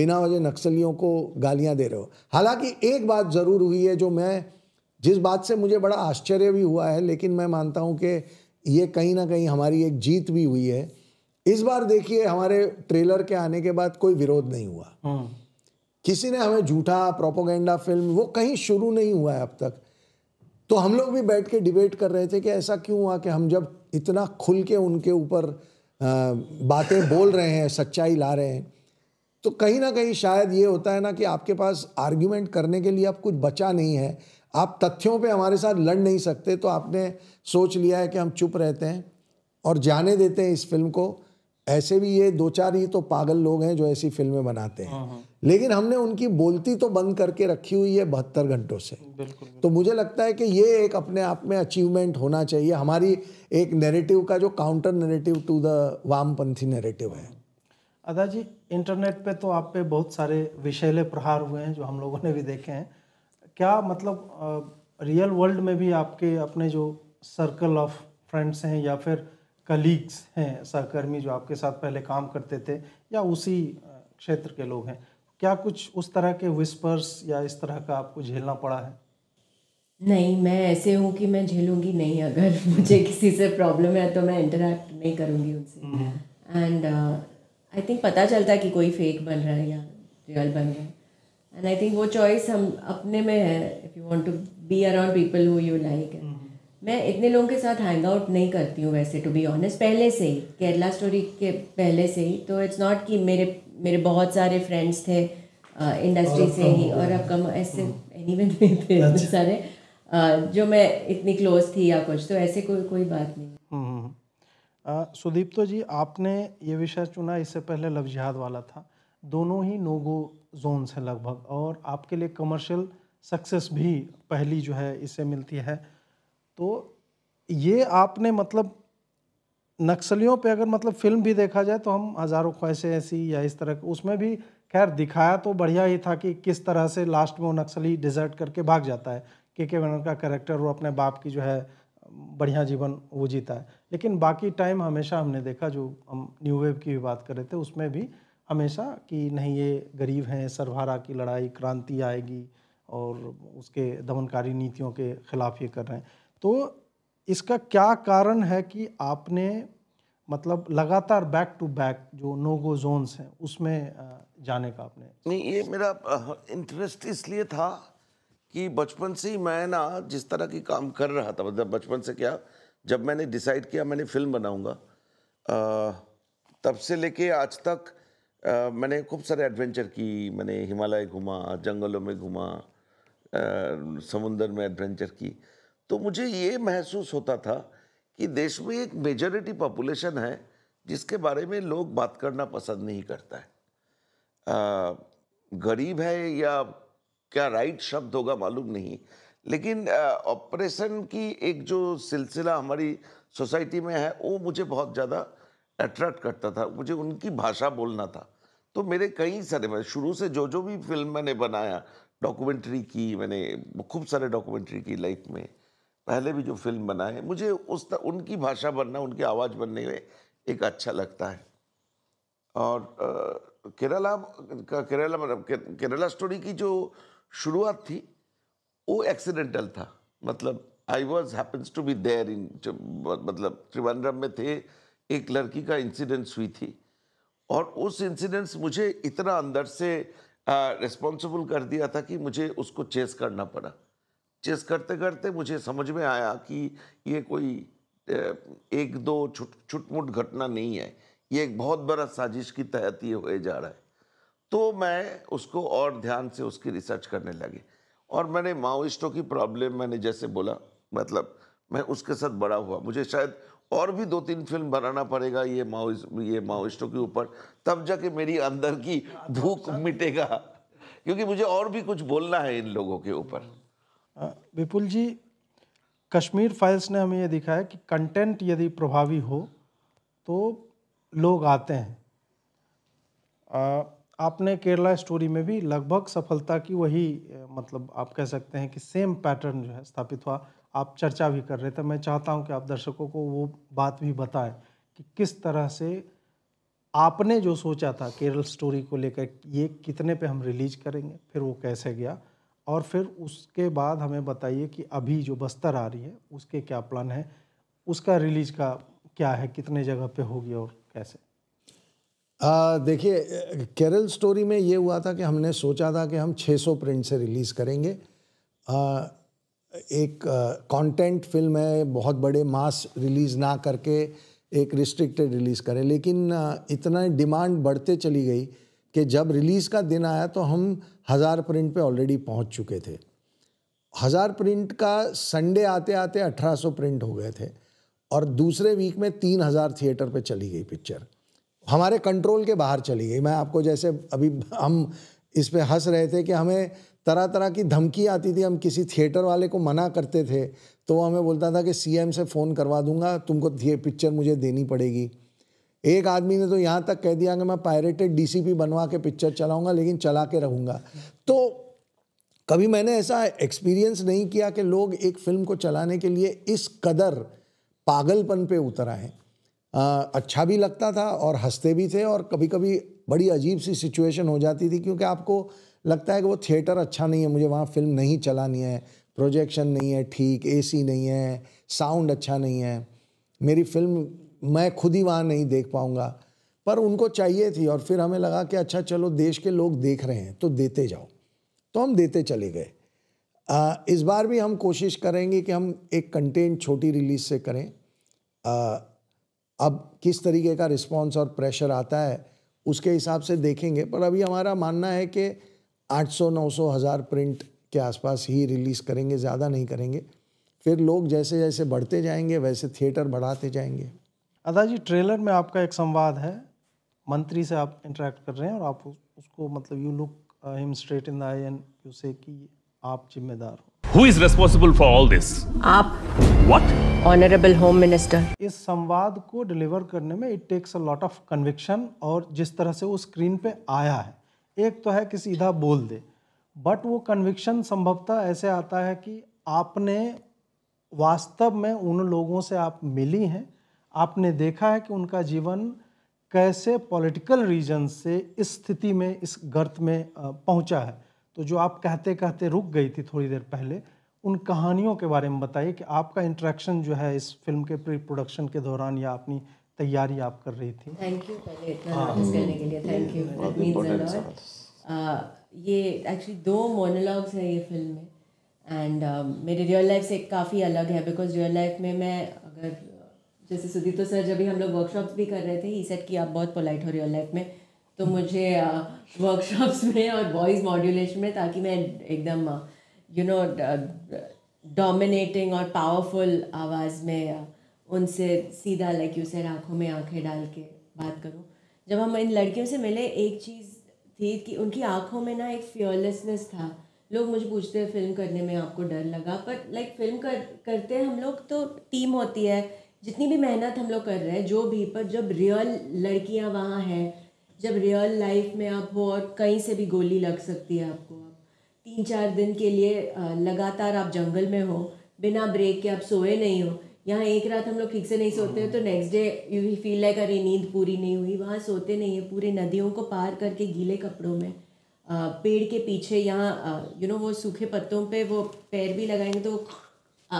बिना वजह नक्सलियों को गालियां दे रहे हो हालांकि एक बात ज़रूर हुई है जो मैं जिस बात से मुझे बड़ा आश्चर्य भी हुआ है लेकिन मैं मानता हूँ कि ये कहीं ना कहीं हमारी एक जीत भी हुई है इस बार देखिए हमारे ट्रेलर के आने के बाद कोई विरोध नहीं हुआ हाँ। किसी ने हमें झूठा प्रोपोगेंडा फिल्म वो कहीं शुरू नहीं हुआ है अब तक तो हम लोग भी बैठ के डिबेट कर रहे थे कि ऐसा क्यों हुआ कि हम जब इतना खुल के उनके ऊपर बातें बोल रहे हैं सच्चाई ला रहे हैं तो कहीं ना कहीं शायद ये होता है ना कि आपके पास आर्ग्यूमेंट करने के लिए अब कुछ बचा नहीं है आप तथ्यों पे हमारे साथ लड़ नहीं सकते तो आपने सोच लिया है कि हम चुप रहते हैं और जाने देते हैं इस फिल्म को ऐसे भी ये दो चार ही तो पागल लोग हैं जो ऐसी फिल्में बनाते हैं हाँ, हाँ। लेकिन हमने उनकी बोलती तो बंद करके रखी हुई है बहत्तर घंटों से बिल्कुल, तो मुझे लगता है कि ये एक अपने आप में अचीवमेंट होना चाहिए हमारी एक नैरेटिव का जो काउंटर नैरेटिव टू द वामपंथी नैरेटिव है अदा जी इंटरनेट पे तो आप पे बहुत सारे विषैले प्रहार हुए हैं जो हम लोगों ने भी देखे हैं क्या मतलब रियल वर्ल्ड में भी आपके अपने जो सर्कल ऑफ फ्रेंड्स हैं या फिर कलीग्स हैं सहकर्मी जो आपके साथ पहले काम करते थे या उसी क्षेत्र के लोग हैं क्या कुछ उस तरह के विस्पर्स या इस तरह का आपको झेलना पड़ा है नहीं मैं ऐसे हूँ कि मैं झेलूंगी नहीं अगर मुझे किसी से प्रॉब्लम है तो मैं इंटरेक्ट नहीं करूँगी उनसे एंड आई थिंक पता चलता है कि कोई फेक बन रहा है या रियल बन रहा है एंड आई थिंक वो चॉइस हम अपने में है if you want to be around people who you like मैं इतने लोगों के साथ हैंग आउट नहीं करती हूँ वैसे टू बी ऑनेस्ट पहले से ही केरला स्टोरी के पहले से ही तो इट्स नॉट कि मेरे मेरे बहुत सारे फ्रेंड्स थे इंडस्ट्री से ही और अब कम ऐसे एनी हम्म। वे थे अच्छा। इतने सारे जो मैं इतनी क्लोज थी या कुछ तो ऐसे कोई कोई बात नहीं हम्म, हम्म, सुदीप तो जी आपने ये विषय चुना इससे पहले लव जिहाद वाला था दोनों ही नोगो जोन से लगभग और आपके लिए कमर्शियल सक्सेस भी पहली जो है इससे मिलती है तो ये आपने मतलब नक्सलियों पे अगर मतलब फिल्म भी देखा जाए तो हम हज़ारों ख्वाहिशें ऐसी या इस तरह उसमें भी खैर दिखाया तो बढ़िया ही था कि किस तरह से लास्ट में वो नक्सली डिजर्ट करके भाग जाता है के के मेनन का करेक्टर वो अपने बाप की जो है बढ़िया जीवन वो जीता है लेकिन बाकी टाइम हमेशा हमने देखा जो हम न्यू वेव की भी बात कर रहे थे उसमें भी हमेशा कि नहीं ये गरीब हैं सरहारा की लड़ाई क्रांति आएगी और उसके दमनकारी नीतियों के खिलाफ ये कर रहे हैं तो इसका क्या कारण है कि आपने मतलब लगातार बैक टू बैक जो नो गो जोन्स हैं उसमें जाने का आपने नहीं ये मेरा इंटरेस्ट इसलिए था कि बचपन से ही मैं ना जिस तरह की काम कर रहा था मतलब बचपन से क्या जब मैंने डिसाइड किया मैंने फिल्म बनाऊंगा तब से लेके आज तक आ, मैंने खूब सारे एडवेंचर की मैंने हिमालय घूमा जंगलों में घूमा समुंदर में एडवेंचर की तो मुझे ये महसूस होता था कि देश में एक मेजोरिटी पॉपुलेशन है जिसके बारे में लोग बात करना पसंद नहीं करता है आ, गरीब है या क्या राइट शब्द होगा मालूम नहीं लेकिन ऑपरेशन की एक जो सिलसिला हमारी सोसाइटी में है वो मुझे बहुत ज़्यादा अट्रैक्ट करता था मुझे उनकी भाषा बोलना था तो मेरे कई सारे मैं शुरू से जो जो भी फिल्म मैंने बनाया डॉक्यूमेंट्री की मैंने खूब सारे डॉक्यूमेंट्री की लाइफ में पहले भी जो फिल्म बनाए मुझे उस उनकी भाषा बनना उनकी आवाज़ बनने में एक अच्छा लगता है और केरला का केरला मतलब केरला स्टोरी की जो शुरुआत थी वो एक्सीडेंटल था मतलब I was happens to be there in मतलब त्रिवेंद्रम में थे एक लड़की का इंसिडेंस हुई थी और उस इंसिडेंस मुझे इतना अंदर से रिस्पॉन्सिबल कर दिया था कि मुझे उसको चेस करना पड़ा चेस करते करते मुझे समझ में आया कि ये कोई एक दो छुट छुटमुट घटना नहीं है ये एक बहुत बड़ा साजिश की तहत ये हुए जा रहा है तो मैं उसको और ध्यान से उसकी रिसर्च करने लगे और मैंने माओइस्टों की प्रॉब्लम मैंने जैसे बोला मतलब मैं उसके साथ बड़ा हुआ मुझे शायद और भी दो तीन फिल्म बनाना पड़ेगा ये माओइस्ट ये माओइस्टों के ऊपर तब जाके मेरी अंदर की भूख मिटेगा क्योंकि मुझे और भी कुछ बोलना है इन लोगों के ऊपर विपुल जी कश्मीर फाइल्स ने हमें ये दिखाया कि कंटेंट यदि प्रभावी हो तो लोग आते हैं आ, आपने केरला स्टोरी में भी लगभग सफलता की वही मतलब आप कह सकते हैं कि सेम पैटर्न जो है स्थापित हुआ आप चर्चा भी कर रहे थे मैं चाहता हूं कि आप दर्शकों को वो बात भी बताएं कि किस तरह से आपने जो सोचा था केरल स्टोरी को लेकर ये कितने पे हम रिलीज करेंगे फिर वो कैसे गया और फिर उसके बाद हमें बताइए कि अभी जो बस्तर आ रही है उसके क्या प्लान है उसका रिलीज का क्या है कितने जगह पे होगी और कैसे देखिए केरल स्टोरी में ये हुआ था कि हमने सोचा था कि हम 600 प्रिंट से रिलीज़ करेंगे आ, एक कंटेंट फिल्म है बहुत बड़े मास रिलीज़ ना करके एक रिस्ट्रिक्टेड रिलीज़ करें लेकिन इतना डिमांड बढ़ते चली गई कि जब रिलीज़ का दिन आया तो हम हज़ार प्रिंट पे ऑलरेडी पहुंच चुके थे हज़ार प्रिंट का संडे आते आते 1800 प्रिंट हो गए थे और दूसरे वीक में तीन हज़ार थिएटर पे चली गई पिक्चर हमारे कंट्रोल के बाहर चली गई मैं आपको जैसे अभी हम इस पर हंस रहे थे कि हमें तरह तरह की धमकी आती थी हम किसी थिएटर वाले को मना करते थे तो वो हमें बोलता था कि सीएम से फ़ोन करवा दूंगा तुमको पिक्चर मुझे देनी पड़ेगी एक आदमी ने तो यहाँ तक कह दिया कि मैं पायरेटेड डीसीपी बनवा के पिक्चर चलाऊंगा लेकिन चला के रहूँगा तो कभी मैंने ऐसा एक्सपीरियंस नहीं किया कि लोग एक फिल्म को चलाने के लिए इस कदर पागलपन पे उतर आए अच्छा भी लगता था और हंसते भी थे और कभी कभी बड़ी अजीब सी सिचुएशन हो जाती थी क्योंकि आपको लगता है कि वो थिएटर अच्छा नहीं है मुझे वहाँ फिल्म नहीं चलानी है प्रोजेक्शन नहीं है ठीक एसी नहीं है साउंड अच्छा नहीं है मेरी फिल्म मैं खुद ही वहाँ नहीं देख पाऊँगा पर उनको चाहिए थी और फिर हमें लगा कि अच्छा चलो देश के लोग देख रहे हैं तो देते जाओ तो हम देते चले गए आ, इस बार भी हम कोशिश करेंगे कि हम एक कंटेंट छोटी रिलीज से करें आ, अब किस तरीके का रिस्पॉन्स और प्रेशर आता है उसके हिसाब से देखेंगे पर अभी हमारा मानना है कि 800 900 हज़ार प्रिंट के आसपास ही रिलीज़ करेंगे ज़्यादा नहीं करेंगे फिर लोग जैसे जैसे बढ़ते जाएंगे वैसे थिएटर बढ़ाते जाएंगे अदा जी ट्रेलर में आपका एक संवाद है मंत्री से आप इंटरेक्ट कर रहे हैं और आप उसको मतलब you look him straight in the eye and you say कि आप जिम्मेदार हो who is responsible for all this आप व्हाट ऑनरेबल होम मिनिस्टर इस संवाद को डिलीवर करने में it takes a lot of conviction और जिस तरह से वो स्क्रीन पे आया है एक तो है कि सीधा बोल दे बट वो कन्विक्शन संभवतः ऐसे आता है कि आपने वास्तव में उन लोगों से आप मिली हैं आपने देखा है कि उनका जीवन कैसे पॉलिटिकल रीजन से इस स्थिति में इस गर्त में पहुंचा है तो जो आप कहते कहते रुक गई थी थोड़ी देर पहले उन कहानियों के बारे में बताइए कि आपका इंट्रैक्शन जो है इस फिल्म के प्री प्रोडक्शन के दौरान या अपनी तैयारी आप कर रही थी थैंक यू पहले इतना हाँ। करने के लिए थैंक यू ये एक्चुअली दो मोनोलॉग्स हैं ये फिल्म में एंड मेरे रियल लाइफ से काफ़ी अलग है बिकॉज रियल लाइफ में मैं अगर जैसे तो सर जब भी हम लोग वर्कशॉप्स भी कर रहे थे ही सेट कि आप बहुत पोलाइट हो रहे हो लाइफ में तो मुझे वर्कशॉप्स uh, में और वॉइस मॉड्यूलेशन में ताकि मैं एकदम यू नो डोमिनेटिंग और पावरफुल आवाज़ में uh, उनसे सीधा लाइक यू सर आँखों में आँखें डाल के बात करूँ जब हम इन लड़कियों से मिले एक चीज़ थी कि उनकी आँखों में ना एक फियरलेसनेस था लोग मुझे पूछते हैं फिल्म करने में आपको डर लगा पर लाइक फिल्म कर करते हैं हम लोग तो टीम होती है जितनी भी मेहनत हम लोग कर रहे हैं जो भी पर जब रियल लड़कियां वहाँ हैं जब रियल लाइफ में आप हो और कहीं से भी गोली लग सकती है आपको आप तीन चार दिन के लिए लगातार आप जंगल में हो बिना ब्रेक के आप सोए नहीं हो यहाँ एक रात हम लोग ठीक से नहीं सोते हैं तो नेक्स्ट डे यू ही फील लाइक अरे नींद पूरी नहीं हुई वहाँ सोते नहीं है पूरे नदियों को पार करके गीले कपड़ों में आ, पेड़ के पीछे यहाँ यू नो वो सूखे पत्तों पे वो पैर भी लगाएंगे तो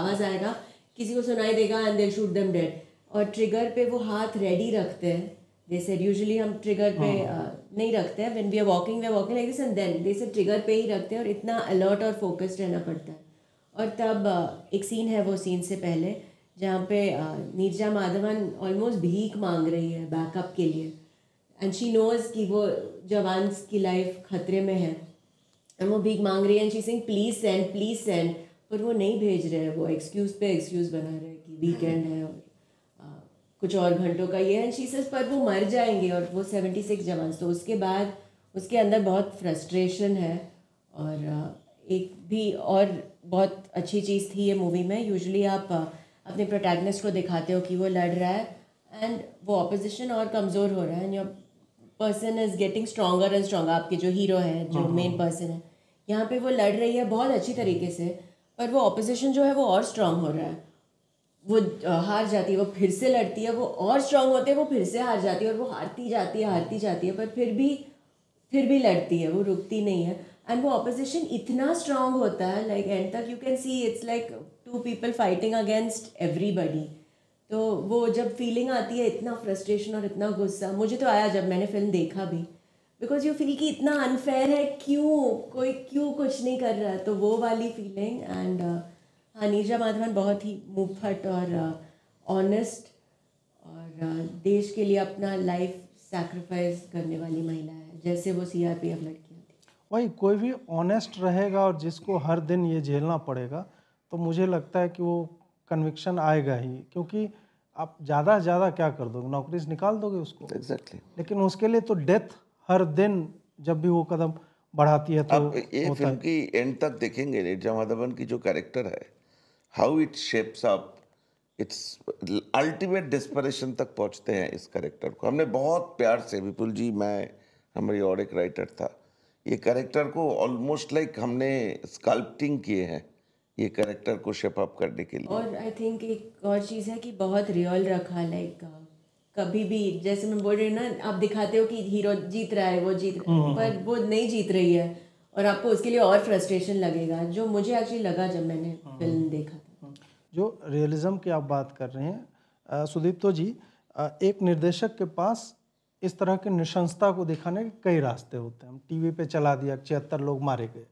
आवाज़ आएगा किसी को सुनाई देगा and they shoot them dead और ट्रिगर पे वो हाथ रेडी रखते हैं दे सेड यूजली हम ट्रिगर पे हाँ, हाँ। नहीं रखते हैं when we are walking we walking like this and then they said trigger पे ही रखते हैं और इतना अलर्ट और फोकस्ड रहना पड़ता है और तब एक सीन है वो सीन से पहले जहाँ पे नीरजा माधवन ऑलमोस्ट भीख मांग रही है बैकअप के लिए एंड शी नोज़ कि वो जवान की लाइफ खतरे में है एंड वो भीख मांग रही है and she sing please send please send पर वो नहीं भेज रहे हैं वो एक्सक्यूज़ पे एक्सक्यूज़ बना रहे हैं कि वीकेंड है और आ, कुछ और घंटों का ये है शीसस पर वो मर जाएंगे और वो सेवेंटी सिक्स जवान तो उसके बाद उसके अंदर बहुत फ्रस्ट्रेशन है और एक भी और बहुत अच्छी चीज़ थी ये मूवी में यूजली आप अपने प्रोटैगनिस्ट को दिखाते हो कि वो लड़ रहा है एंड वो अपोजिशन और कमज़ोर हो रहा है and your person is getting stronger and stronger आपके जो हीरो हैं जो मेन पर्सन है यहाँ पे वो लड़ रही है बहुत अच्छी तरीके से पर वो ऑपोजिशन जो है वो और स्ट्रांग हो रहा है वो हार जाती है वो फिर से लड़ती है वो और स्ट्रांग होते हैं वो फिर से हार जाती है और वो हारती जाती है हारती जाती है पर फिर भी फिर भी लड़ती है वो रुकती नहीं है एंड वो ऑपोजिशन इतना स्ट्रांग होता है लाइक एंड तक you can see it's like two people fighting against everybody तो वो जब फीलिंग आती है इतना फ्रस्ट्रेशन और इतना गुस्सा मुझे तो आया जब मैंने फिल्म देखा भी बिकॉज यू फील कि इतना अनफेयर है क्यों कोई क्यों कुछ नहीं कर रहा तो वो वाली फीलिंग एंड हाँ नीरजा माधवन बहुत ही मुफट और ऑनेस्ट uh, और uh, देश के लिए अपना लाइफ सैक्रिफाइस करने वाली महिला है जैसे वो सी आर पी एफ लड़कियाँ थी वही कोई भी ऑनेस्ट रहेगा और जिसको हर दिन ये झेलना पड़ेगा तो मुझे लगता है कि वो कन्विक्शन आएगा ही क्योंकि आप ज़्यादा से ज़्यादा क्या कर दोगे नौकरी से निकाल दोगे उसको एग्जैक्टली exactly. लेकिन उसके लिए तो डेथ हर दिन जब भी वो कदम बढ़ाती है तो आप ये फिल्म है। की एंड तक देखेंगे रेजा माधवन की जो कैरेक्टर है how it shapes up it's ultimate desperation तक पहुंचते हैं इस कैरेक्टर को हमने बहुत प्यार से विपुल जी मैं हमारी और एक राइटर था ये कैरेक्टर को ऑलमोस्ट लाइक like हमने स्कल्पटिंग किए हैं ये कैरेक्टर को शेप अप करने के लिए और आई थिंक एक और चीज़ है कि बहुत रियल रखा लाइक like, कभी भी जैसे मैं बोल रही हूँ ना आप दिखाते हो कि हीरो जीत रहा है वो जीत रहा है हम्म, हम्म, पर हम्म। वो नहीं जीत रही है और आपको उसके लिए और फ्रस्ट्रेशन लगेगा जो मुझे एक्चुअली लगा जब मैंने फिल्म देखा जो रियलिज्म की आप बात कर रहे हैं सुदीप्तो जी आ, एक निर्देशक के पास इस तरह के निशंसता को दिखाने के कई रास्ते होते हैं हम टीवी पे चला दिया छिहत्तर लोग मारे गए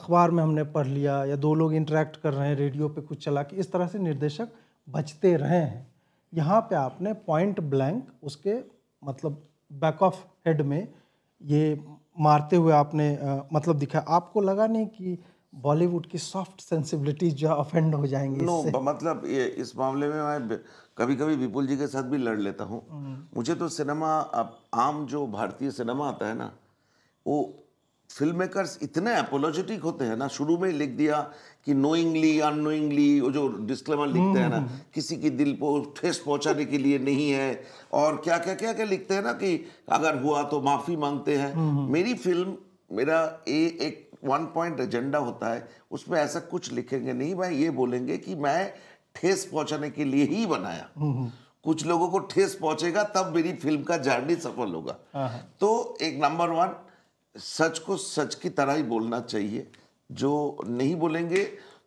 अखबार में हमने पढ़ लिया या दो लोग इंटरेक्ट कर रहे हैं रेडियो पे कुछ चला कि इस तरह से निर्देशक बचते रहे हैं यहाँ पे आपने पॉइंट ब्लैंक उसके मतलब बैक ऑफ हेड में ये मारते हुए आपने आ, मतलब दिखा आपको लगा नहीं कि बॉलीवुड की सॉफ्ट सेंसिबिलिटी जो ऑफेंड हो जाएंगी नो no, मतलब ये इस मामले में मैं कभी कभी विपुल जी के साथ भी लड़ लेता हूँ हम्म। मुझे तो सिनेमा आम जो भारतीय सिनेमा आता है ना वो फिल्म मेकर्स इतने अपोलोजेटिक होते हैं ना शुरू में ही लिख दिया कि नोइंगली अनोइंगली वो जो डिस्क्लेमर लिखते हैं ना हम्म, हम्म। किसी की दिल को ठेस पहुंचाने के लिए नहीं है और क्या क्या क्या क्या लिखते हैं ना कि अगर हुआ तो माफ़ी मांगते हैं हम्म, मेरी फिल्म मेरा ए एक वन पॉइंट एजेंडा होता है उसमें ऐसा कुछ लिखेंगे नहीं मैं ये बोलेंगे कि मैं ठेस पहुंचाने के लिए ही बनाया कुछ लोगों को ठेस पहुंचेगा तब मेरी फिल्म का जर्नी सफल होगा हाँ, हाँ। तो एक नंबर वन सच को सच की तरह ही बोलना चाहिए जो नहीं बोलेंगे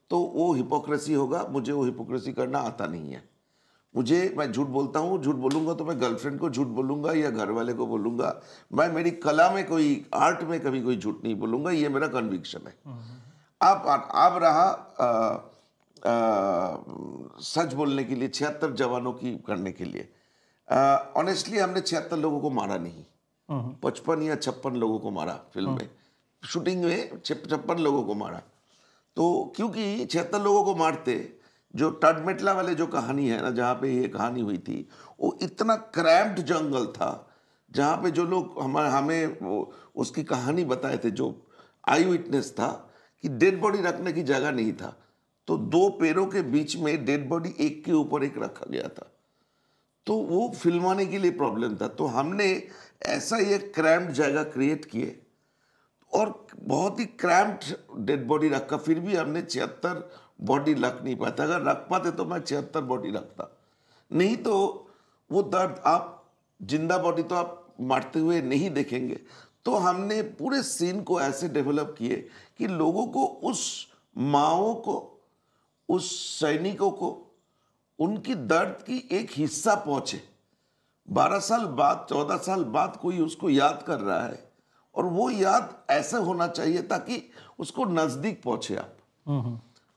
तो वो हिपोक्रेसी होगा मुझे वो हिपोक्रेसी करना आता नहीं है मुझे मैं झूठ बोलता हूँ झूठ बोलूँगा तो मैं गर्लफ्रेंड को झूठ बोलूँगा या घर वाले को बोलूँगा मैं मेरी कला में कोई आर्ट में कभी कोई झूठ नहीं बोलूँगा ये मेरा कन्विक्शन है आप आप रहा आ, आ, सच बोलने के लिए छिहत्तर जवानों की करने के लिए ऑनेस्टली हमने छिहत्तर लोगों को मारा नहीं हम्म। पचपन या छप्पन लोगों को मारा फिल्म हम्म। में शूटिंग में छप्पन लोगों को मारा तो क्योंकि छिहत्तर लोगों को मारते जो टडमेटला वाले जो कहानी है ना जहाँ पे ये कहानी हुई थी वो इतना क्रैम्प्ड जंगल था जहाँ पे जो लोग हमारे हमें उसकी कहानी बताए थे जो आई विटनेस था कि डेड बॉडी रखने की जगह नहीं था तो दो पैरों के बीच में डेड बॉडी एक के ऊपर एक रखा गया था तो वो फिल्माने के लिए प्रॉब्लम था तो हमने ऐसा ये क्रैम्प जगह क्रिएट किए और बहुत ही क्रैम्प्ड डेड बॉडी रखा फिर भी हमने छिहत्तर बॉडी रख नहीं पाता अगर रख पाते तो मैं छिहत्तर बॉडी रखता नहीं तो वो दर्द आप जिंदा बॉडी तो आप मारते हुए नहीं देखेंगे तो हमने पूरे सीन को ऐसे डेवलप किए कि लोगों को उस माओ को उस सैनिकों को उनकी दर्द की एक हिस्सा पहुँचे बारह साल बाद चौदह साल बाद कोई उसको याद कर रहा है और वो याद ऐसे होना चाहिए ताकि उसको नज़दीक पहुंचे आप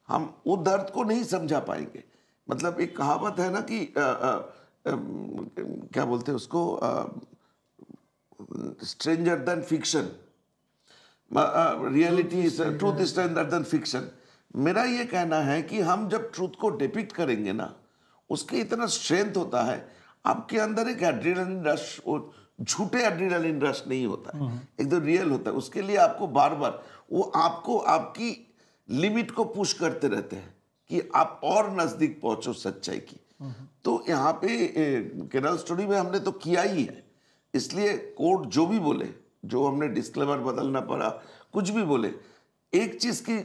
हम वो दर्द को नहीं समझा पाएंगे मतलब एक कहावत है ना कि आ, आ, आ, क्या बोलते हैं उसको stranger than fiction reality truth stranger than fiction मेरा ये कहना है कि हम जब ट्रूथ को डिपिक्ट करेंगे ना उसके इतना स्ट्रेंथ होता है आपके अंदर एक एड्रेनलिन रश झूठे एड्रीनालिन रश नहीं होता है एकदम रियल तो होता है उसके लिए आपको बार बार वो आपको आपकी लिमिट को पुश करते रहते हैं कि आप और नज़दीक पहुंचो सच्चाई की तो यहाँ पे केरल स्टोरी में हमने तो किया ही है इसलिए कोर्ट जो भी बोले जो हमने डिस्क्लेमर बदलना पड़ा कुछ भी बोले एक चीज़ की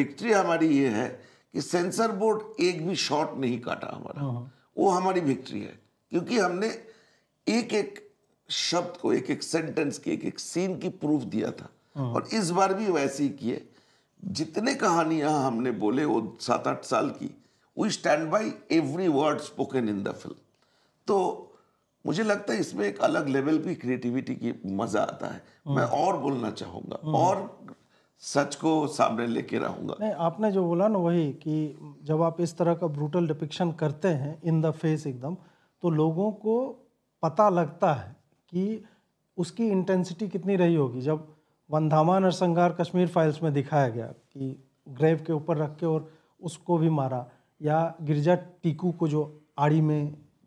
विक्ट्री हमारी ये है कि सेंसर बोर्ड एक भी शॉट नहीं काटा हमारा हाँ, हाँ। वो हमारी विक्ट्री है क्योंकि हमने एक एक शब्द को एक एक सेंटेंस की एक एक सीन की प्रूफ दिया था हाँ। और इस बार भी वैसे ही किए जितने कहानियां हमने बोले वो सात आठ साल की we stand by every word spoken in the film तो मुझे लगता है इसमें एक अलग लेवल की क्रिएटिविटी की मजा आता है हाँ। मैं और बोलना चाहूंगा हाँ। और सच को सामने लेके रहूंगा नहीं आपने जो बोला ना वही कि जब आप इस तरह का ब्रूटल डिपिक्शन करते हैं इन द फेस एकदम तो लोगों को पता लगता है कि उसकी इंटेंसिटी कितनी रही होगी जब वंधामा नरसंहार कश्मीर फाइल्स में दिखाया गया कि ग्रेव के ऊपर रख के और उसको भी मारा या गिरजा टीकू को जो आड़ी में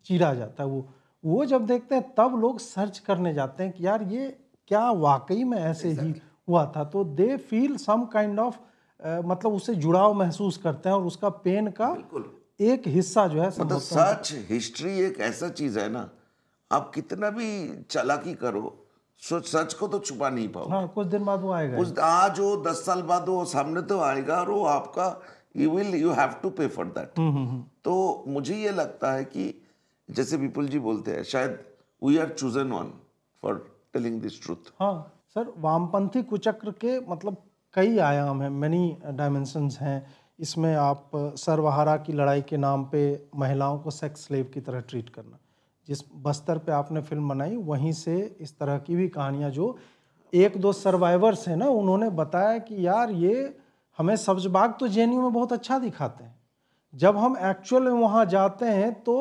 चीरा जाता है वो वो जब देखते हैं तब लोग सर्च करने जाते हैं कि यार ये क्या वाकई में ऐसे exactly. ही हुआ था तो they feel some kind of मतलब उससे जुड़ाव महसूस करते हैं और उसका पेन का एक हिस्सा जो है मतलब सच हिस्ट्री एक ऐसा चीज है ना आप कितना भी चालाकी करो सच को तो छुपा नहीं पाओ हाँ, कुछ दिन बाद वो आएगा उस आज वो दस साल बाद वो सामने तो आएगा और वो आपका you will you have to pay for that तो मुझे ये लगता है कि जैसे विपुल जी बोलते हैं शायद we are chosen one for telling this truth हाँ सर वामपंथी कुचक्र के मतलब कई आयाम हैं मैनी डायमेंशंस हैं इसमें आप सर्वहारा की लड़ाई के नाम पे महिलाओं को सेक्स स्लेव की तरह ट्रीट करना जिस बस्तर पे आपने फिल्म बनाई वहीं से इस तरह की भी कहानियाँ जो एक दो सर्वाइवर्स हैं ना उन्होंने बताया कि यार ये हमें सब्जबाग तो जे में बहुत अच्छा दिखाते हैं जब हम एक्चुअल में वहाँ जाते हैं तो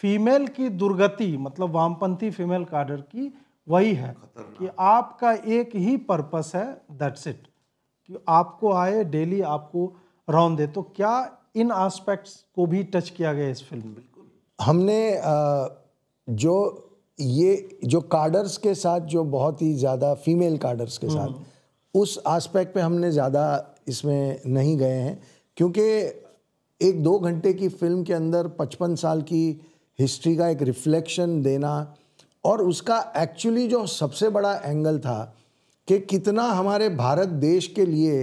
फीमेल की दुर्गति मतलब वामपंथी फीमेल कार्डर की वही है कि आपका एक ही पर्पस है दैट्स इट कि आपको आए डेली आपको रौन दे तो क्या इन आस्पेक्ट्स को भी टच किया गया इस फिल्म में हमने आ... जो ये जो कार्डर्स के साथ जो बहुत ही ज़्यादा फीमेल कार्डर्स के साथ हम्म। उस आस्पेक्ट पे हमने ज़्यादा इसमें नहीं गए हैं क्योंकि एक दो घंटे की फिल्म के अंदर पचपन साल की हिस्ट्री का एक रिफ्लेक्शन देना और उसका एक्चुअली जो सबसे बड़ा एंगल था कि कितना हमारे भारत देश के लिए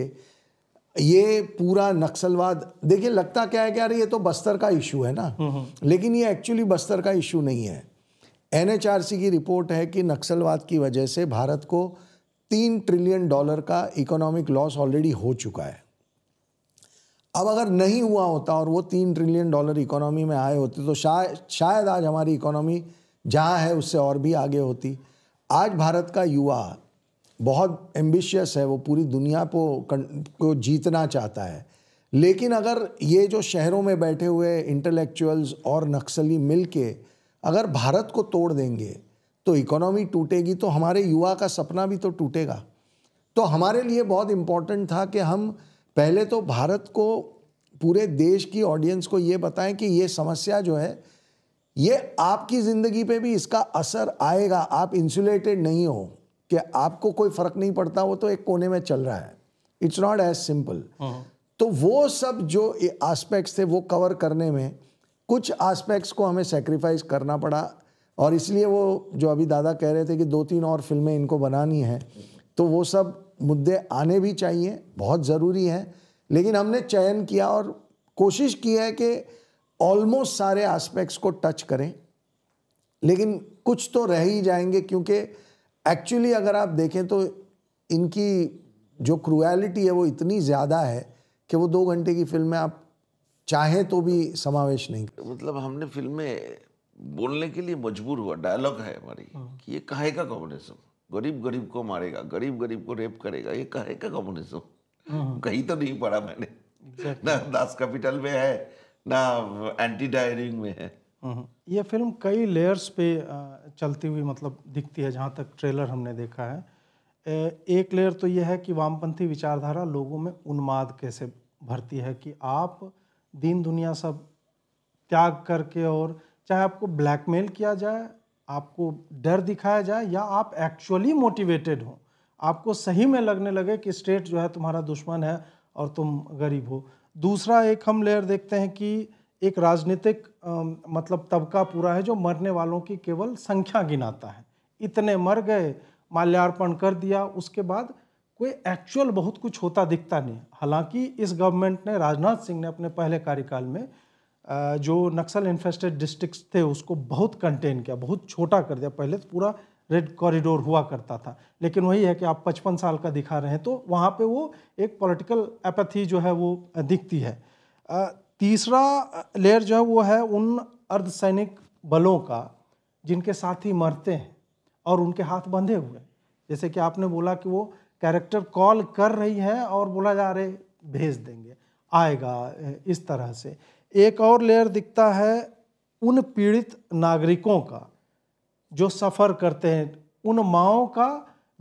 ये पूरा नक्सलवाद देखिए लगता क्या है कि यार ये तो बस्तर का इशू है ना हम्म। लेकिन ये एक्चुअली बस्तर का इशू नहीं है एनएचआरसी की रिपोर्ट है कि नक्सलवाद की वजह से भारत को तीन ट्रिलियन डॉलर का इकोनॉमिक लॉस ऑलरेडी हो चुका है अब अगर नहीं हुआ होता और वो तीन ट्रिलियन डॉलर इकोनॉमी में आए होते तो शायद शायद आज हमारी इकोनॉमी जहाँ है उससे और भी आगे होती आज भारत का युवा बहुत एम्बिशियस है वो पूरी दुनिया को को जीतना चाहता है लेकिन अगर ये जो शहरों में बैठे हुए इंटेलेक्चुअल्स और नक्सली मिल के अगर भारत को तोड़ देंगे तो इकोनॉमी टूटेगी तो हमारे युवा का सपना भी तो टूटेगा तो हमारे लिए बहुत इम्पॉर्टेंट था कि हम पहले तो भारत को पूरे देश की ऑडियंस को ये बताएं कि ये समस्या जो है ये आपकी ज़िंदगी पे भी इसका असर आएगा आप इंसुलेटेड नहीं हो कि आपको कोई फ़र्क नहीं पड़ता वो तो एक कोने में चल रहा है इट्स नॉट एज सिंपल तो वो सब जो आस्पेक्ट्स थे वो कवर करने में कुछ आस्पेक्ट्स को हमें सेक्रीफाइस करना पड़ा और इसलिए वो जो अभी दादा कह रहे थे कि दो तीन और फिल्में इनको बनानी हैं तो वो सब मुद्दे आने भी चाहिए बहुत ज़रूरी है लेकिन हमने चयन किया और कोशिश की है कि ऑलमोस्ट सारे एस्पेक्ट्स को टच करें लेकिन कुछ तो रह ही जाएंगे क्योंकि एक्चुअली अगर आप देखें तो इनकी जो क्रुएलिटी है वो इतनी ज़्यादा है कि वो दो घंटे की फिल्म में आप चाहे तो भी समावेश नहीं मतलब हमने फिल्म में बोलने के लिए मजबूर हुआ डायलॉग है हमारी हाँ। कि ये कहे का कॉम्बिनेशन गरीब गरीब को मारेगा गरीब गरीब को रेप करेगा ये कहे का कॉम्बिनेशन कहीं तो नहीं पढ़ा मैंने ना दास कैपिटल में है ना एंटी डायरिंग में है हाँ, हाँ। ये फिल्म कई लेयर्स पे चलती हुई मतलब दिखती है जहाँ तक ट्रेलर हमने देखा है एक लेयर तो यह है कि वामपंथी विचारधारा लोगों में उन्माद कैसे भरती है कि आप दीन दुनिया सब त्याग करके और चाहे आपको ब्लैकमेल किया जाए आपको डर दिखाया जाए या आप एक्चुअली मोटिवेटेड हो आपको सही में लगने लगे कि स्टेट जो है तुम्हारा दुश्मन है और तुम गरीब हो दूसरा एक हम लेयर देखते हैं कि एक राजनीतिक मतलब तबका पूरा है जो मरने वालों की केवल संख्या गिनाता है इतने मर गए माल्यार्पण कर दिया उसके बाद कोई एक्चुअल बहुत कुछ होता दिखता नहीं हालांकि इस गवर्नमेंट ने राजनाथ सिंह ने अपने पहले कार्यकाल में जो नक्सल इन्फेस्टेड डिस्ट्रिक्ट थे उसको बहुत कंटेन किया बहुत छोटा कर दिया पहले तो पूरा रेड कॉरिडोर हुआ करता था लेकिन वही है कि आप पचपन साल का दिखा रहे हैं तो वहाँ पर वो एक पॉलिटिकल एपथी जो है वो दिखती है तीसरा लेयर जो है वो है उन अर्धसैनिक बलों का जिनके साथी मरते हैं और उनके हाथ बंधे हुए जैसे कि आपने बोला कि वो कैरेक्टर कॉल कर रही है और बोला जा रहे भेज देंगे आएगा इस तरह से एक और लेयर दिखता है उन पीड़ित नागरिकों का जो सफ़र करते हैं उन माओं का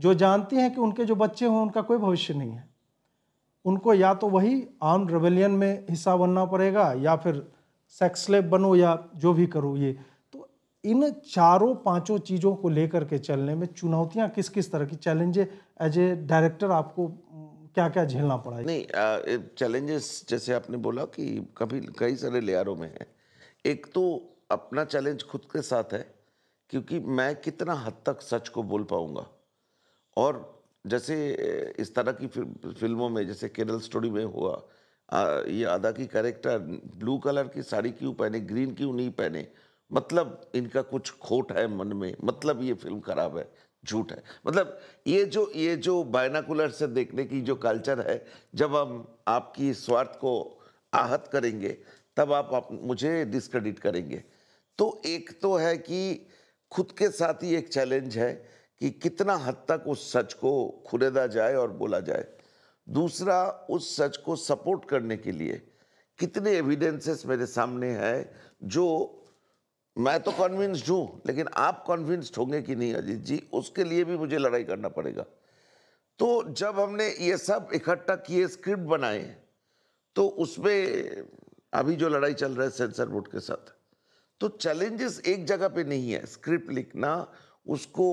जो जानती हैं कि उनके जो बच्चे हों उनका कोई भविष्य नहीं है उनको या तो वही आर्म रेबेलियन में हिस्सा बनना पड़ेगा या फिर स्लेब बनो या जो भी करो ये इन चारों पांचों चीज़ों को लेकर के चलने में चुनौतियां किस किस तरह की चैलेंजे एज ए डायरेक्टर आपको क्या क्या झेलना पड़ा नहीं चैलेंजेस जैसे आपने बोला कि कभी कई सारे लेयरों में है एक तो अपना चैलेंज खुद के साथ है क्योंकि मैं कितना हद तक सच को बोल पाऊँगा और जैसे इस तरह की फिल्मों में जैसे केरल स्टोरी में हुआ ये आदा की कैरेक्टर ब्लू कलर की साड़ी क्यों पहने ग्रीन क्यों नहीं पहने मतलब इनका कुछ खोट है मन में मतलब ये फिल्म खराब है झूठ है मतलब ये जो ये जो बायनाकुलर से देखने की जो कल्चर है जब हम आपकी स्वार्थ को आहत करेंगे तब आप, आप मुझे डिस्क्रेडिट करेंगे तो एक तो है कि खुद के साथ ही एक चैलेंज है कि कितना हद तक उस सच को खुलेदा जाए और बोला जाए दूसरा उस सच को सपोर्ट करने के लिए कितने एविडेंसेस मेरे सामने हैं जो मैं तो कन्विंस्ड हूँ लेकिन आप कन्विंस्ड होंगे कि नहीं अजीत जी उसके लिए भी मुझे लड़ाई करना पड़ेगा तो जब हमने ये सब इकट्ठा किए स्क्रिप्ट बनाए तो उसमें अभी जो लड़ाई चल रहा है सेंसर बोर्ड के साथ तो चैलेंजेस एक जगह पे नहीं है स्क्रिप्ट लिखना उसको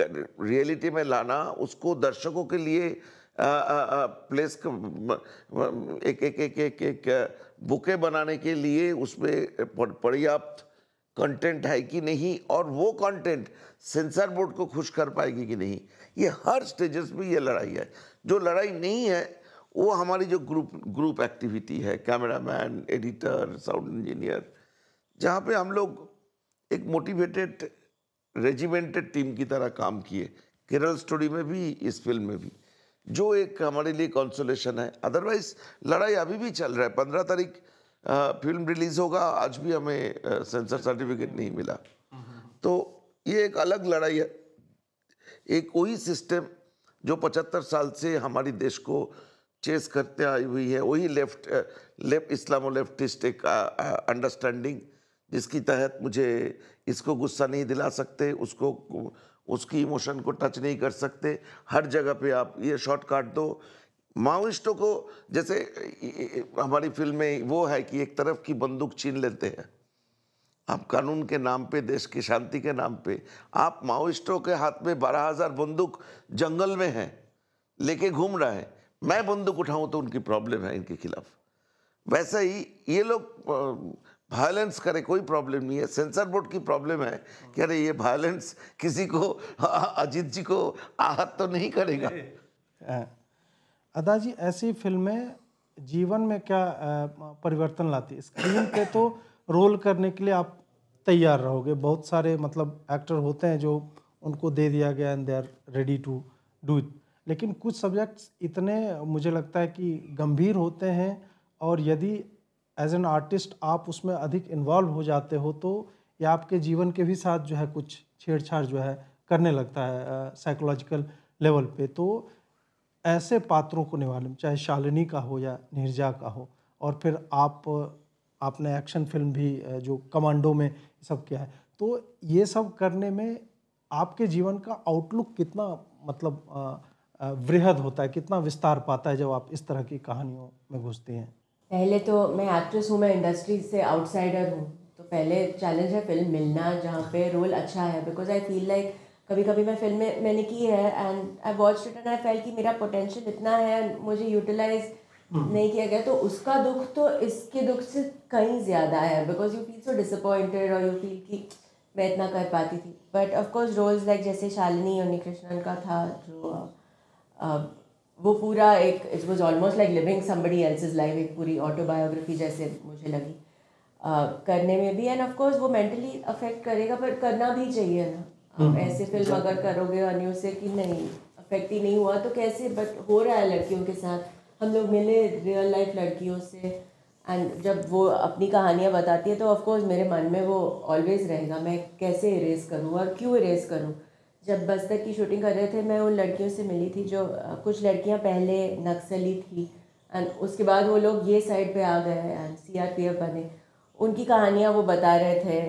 रियलिटी में लाना उसको दर्शकों के लिए आ, आ, आ, प्लेस एक एक एक एक, एक, एक बुके बनाने के लिए उसमें पर्याप्त कंटेंट है कि नहीं और वो कंटेंट सेंसर बोर्ड को खुश कर पाएगी कि नहीं ये हर स्टेजेस में ये लड़ाई है जो लड़ाई नहीं है वो हमारी जो ग्रुप ग्रुप एक्टिविटी है कैमरामैन एडिटर साउंड इंजीनियर जहाँ पे हम लोग एक मोटिवेटेड रेजिमेंटेड टीम की तरह काम किए केरल स्टोरी में भी इस फिल्म में भी जो एक हमारे लिए कॉन्सोलेशन है अदरवाइज लड़ाई अभी भी चल रहा है पंद्रह तारीख फिल्म रिलीज़ होगा आज भी हमें सेंसर सर्टिफिकेट नहीं मिला तो ये एक अलग लड़ाई है एक वही सिस्टम जो पचहत्तर साल से हमारी देश को चेस करते आई हुई है वही लेफ्ट लेफ्ट इस्लामो लेफ्टिस्ट एक अंडरस्टैंडिंग जिसकी तहत मुझे इसको गुस्सा नहीं दिला सकते उसको उसकी इमोशन को टच नहीं कर सकते हर जगह पे आप ये शॉर्टकट दो माओइस्टों को जैसे हमारी फिल्म में वो है कि एक तरफ की बंदूक छीन लेते हैं आप कानून के नाम पे देश की शांति के नाम पे आप माओइस्टों के हाथ में बारह हज़ार बंदूक जंगल में हैं लेके घूम रहे हैं मैं बंदूक उठाऊं तो उनकी प्रॉब्लम है इनके खिलाफ वैसे ही ये लोग वायलेंस करे कोई प्रॉब्लम नहीं है सेंसर बोर्ड की प्रॉब्लम है कि अरे ये वायलेंस किसी को अजीत जी को आहत तो नहीं करेगा हाँ। अदा जी ऐसी फिल्में जीवन में क्या परिवर्तन लाती है स्क्रीन पे तो रोल करने के लिए आप तैयार रहोगे बहुत सारे मतलब एक्टर होते हैं जो उनको दे दिया गया and they are ready to do it लेकिन कुछ सब्जेक्ट्स इतने मुझे लगता है कि गंभीर होते हैं और यदि एज एन आर्टिस्ट आप उसमें अधिक इन्वॉल्व हो जाते हो तो या आपके जीवन के भी साथ जो है कुछ छेड़छाड़ जो है करने लगता है साइकोलॉजिकल लेवल पे तो ऐसे पात्रों को में चाहे शालिनी का हो या निर्जा का हो और फिर आप आपने एक्शन फिल्म भी जो कमांडो में सब किया है तो ये सब करने में आपके जीवन का आउटलुक कितना मतलब वृहद होता है कितना विस्तार पाता है जब आप इस तरह की कहानियों में घुसते हैं पहले तो मैं एक्ट्रेस हूँ मैं इंडस्ट्री से आउटसाइडर हूँ तो पहले चैलेंज है फिल्म मिलना जहाँ पे रोल अच्छा है बिकॉज आई फील लाइक कभी कभी मैं फिल्में मैंने की है and I watch it and I felt कि मेरा पोटेंशियल इतना है मुझे यूटिलाइज हम्म। नहीं किया गया तो उसका दुख तो इसके दुख से कहीं ज़्यादा है because you feel so disappointed और यू फील कि मैं इतना कर पाती थी बट ऑफकोर्स रोल्स लाइक जैसे शालिनी और कृष्णन का था जो वो पूरा एक it was almost like living somebody is life एक पूरी ऑटोबायोग्राफी जैसे मुझे लगी करने में भी एंड ऑफकोर्स वो मेंटली अफेक्ट करेगा पर करना भी चाहिए ना आप हम्म, ऐसे फिल्म अगर करोगे अनु से कि नहीं अफेक्ट ही नहीं हुआ तो कैसे बट हो रहा है लड़कियों के साथ हम लोग मिले रियल लाइफ लड़कियों से एंड जब वो अपनी कहानियाँ बताती है तो ऑफकोर्स मेरे मन में वो ऑलवेज रहेगा मैं कैसे इरेज करूँ और क्यों इरेज करूँ जब बस्तर की शूटिंग कर रहे थे मैं उन लड़कियों से मिली थी जो कुछ लड़कियाँ पहले नक्सली थी एंड उसके बाद वो लोग ये साइड पे आ गए and C R P F बने उनकी कहानियाँ वो बता रहे थे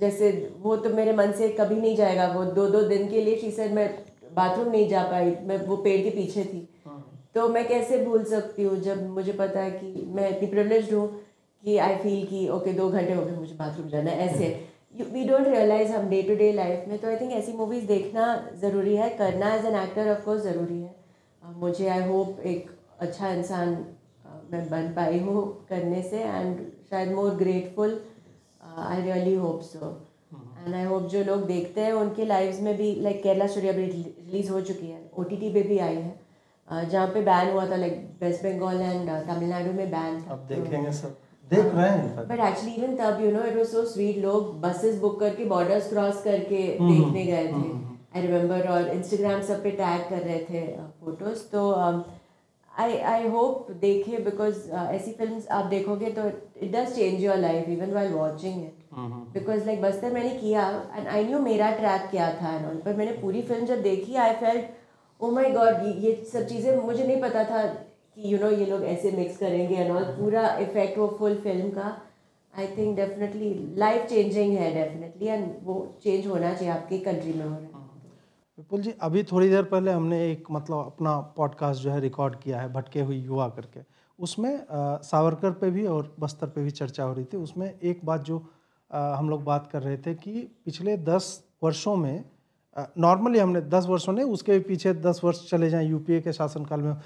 जैसे वो तो मेरे मन से कभी नहीं जाएगा वो दो दो दिन के लिए शी मैं बाथरूम नहीं जा पाई मैं वो पेड़ के पीछे थी हाँ। तो मैं कैसे भूल सकती हूँ जब मुझे पता है कि मैं इतनी प्रिवलेज हूँ कि आई फील कि ओके दो घंटे हो गए मुझे बाथरूम जाना ऐसे वी डोंट रियलाइज हम डे टू डे लाइफ में तो आई थिंक ऐसी मूवीज़ देखना ज़रूरी है करना एज एन एक्टर ऑफकोर्स ज़रूरी है मुझे आई होप एक अच्छा इंसान मैं बन पाई हूँ करने से एंड शायद more grateful I really hope so and I hope जो लोग देखते हैं उनके लाइव्स में भी लाइक केरला स्टोरी अभी रिलीज़ हो चुकी है ओ टी टी पे भी आई है uh, जहाँ पे बैन हुआ था लाइक वेस्ट बंगाल एंड तमिलनाडु में बैन था देख रहे हैं बट एक्चुअली इवन तब you know it was so sweet लोग बसेस बुक करके बॉर्डर्स क्रॉस करके mm-hmm. देखने गए थे आई mm-hmm. रिमेम्बर और इंस्टाग्राम सब पे टैग कर रहे थे फोटोज uh, तो um, आई आई होप देखे बिकॉज uh, ऐसी फिल्म आप देखोगे तो it does change your life even why watching it because like Bastar मैंने किया एंड आई न्यू मेरा ट्रैक क्या था एंड ऑल पर मैंने पूरी फिल्म जब देखी I felt O my God ये सब चीज़ें मुझे नहीं पता था कि यू you नो know, ये लोग ऐसे मिक्स करेंगे एंड ऑल पूरा इफेक्ट वो फुल फिल्म का I think definitely life changing है डेफिनेटली एंड वो चेंज होना चाहिए आपकी कंट्री में हो रहा है विपुल जी अभी थोड़ी देर पहले हमने एक मतलब अपना पॉडकास्ट जो है रिकॉर्ड किया है भटके हुई युवा करके उसमें सावरकर पे भी और बस्तर पे भी चर्चा हो रही थी उसमें एक बात जो आ, हम लोग बात कर रहे थे कि पिछले दस वर्षों में नॉर्मली हमने दस वर्षों ने उसके पीछे दस वर्ष चले जाएं यूपीए के शासनकाल में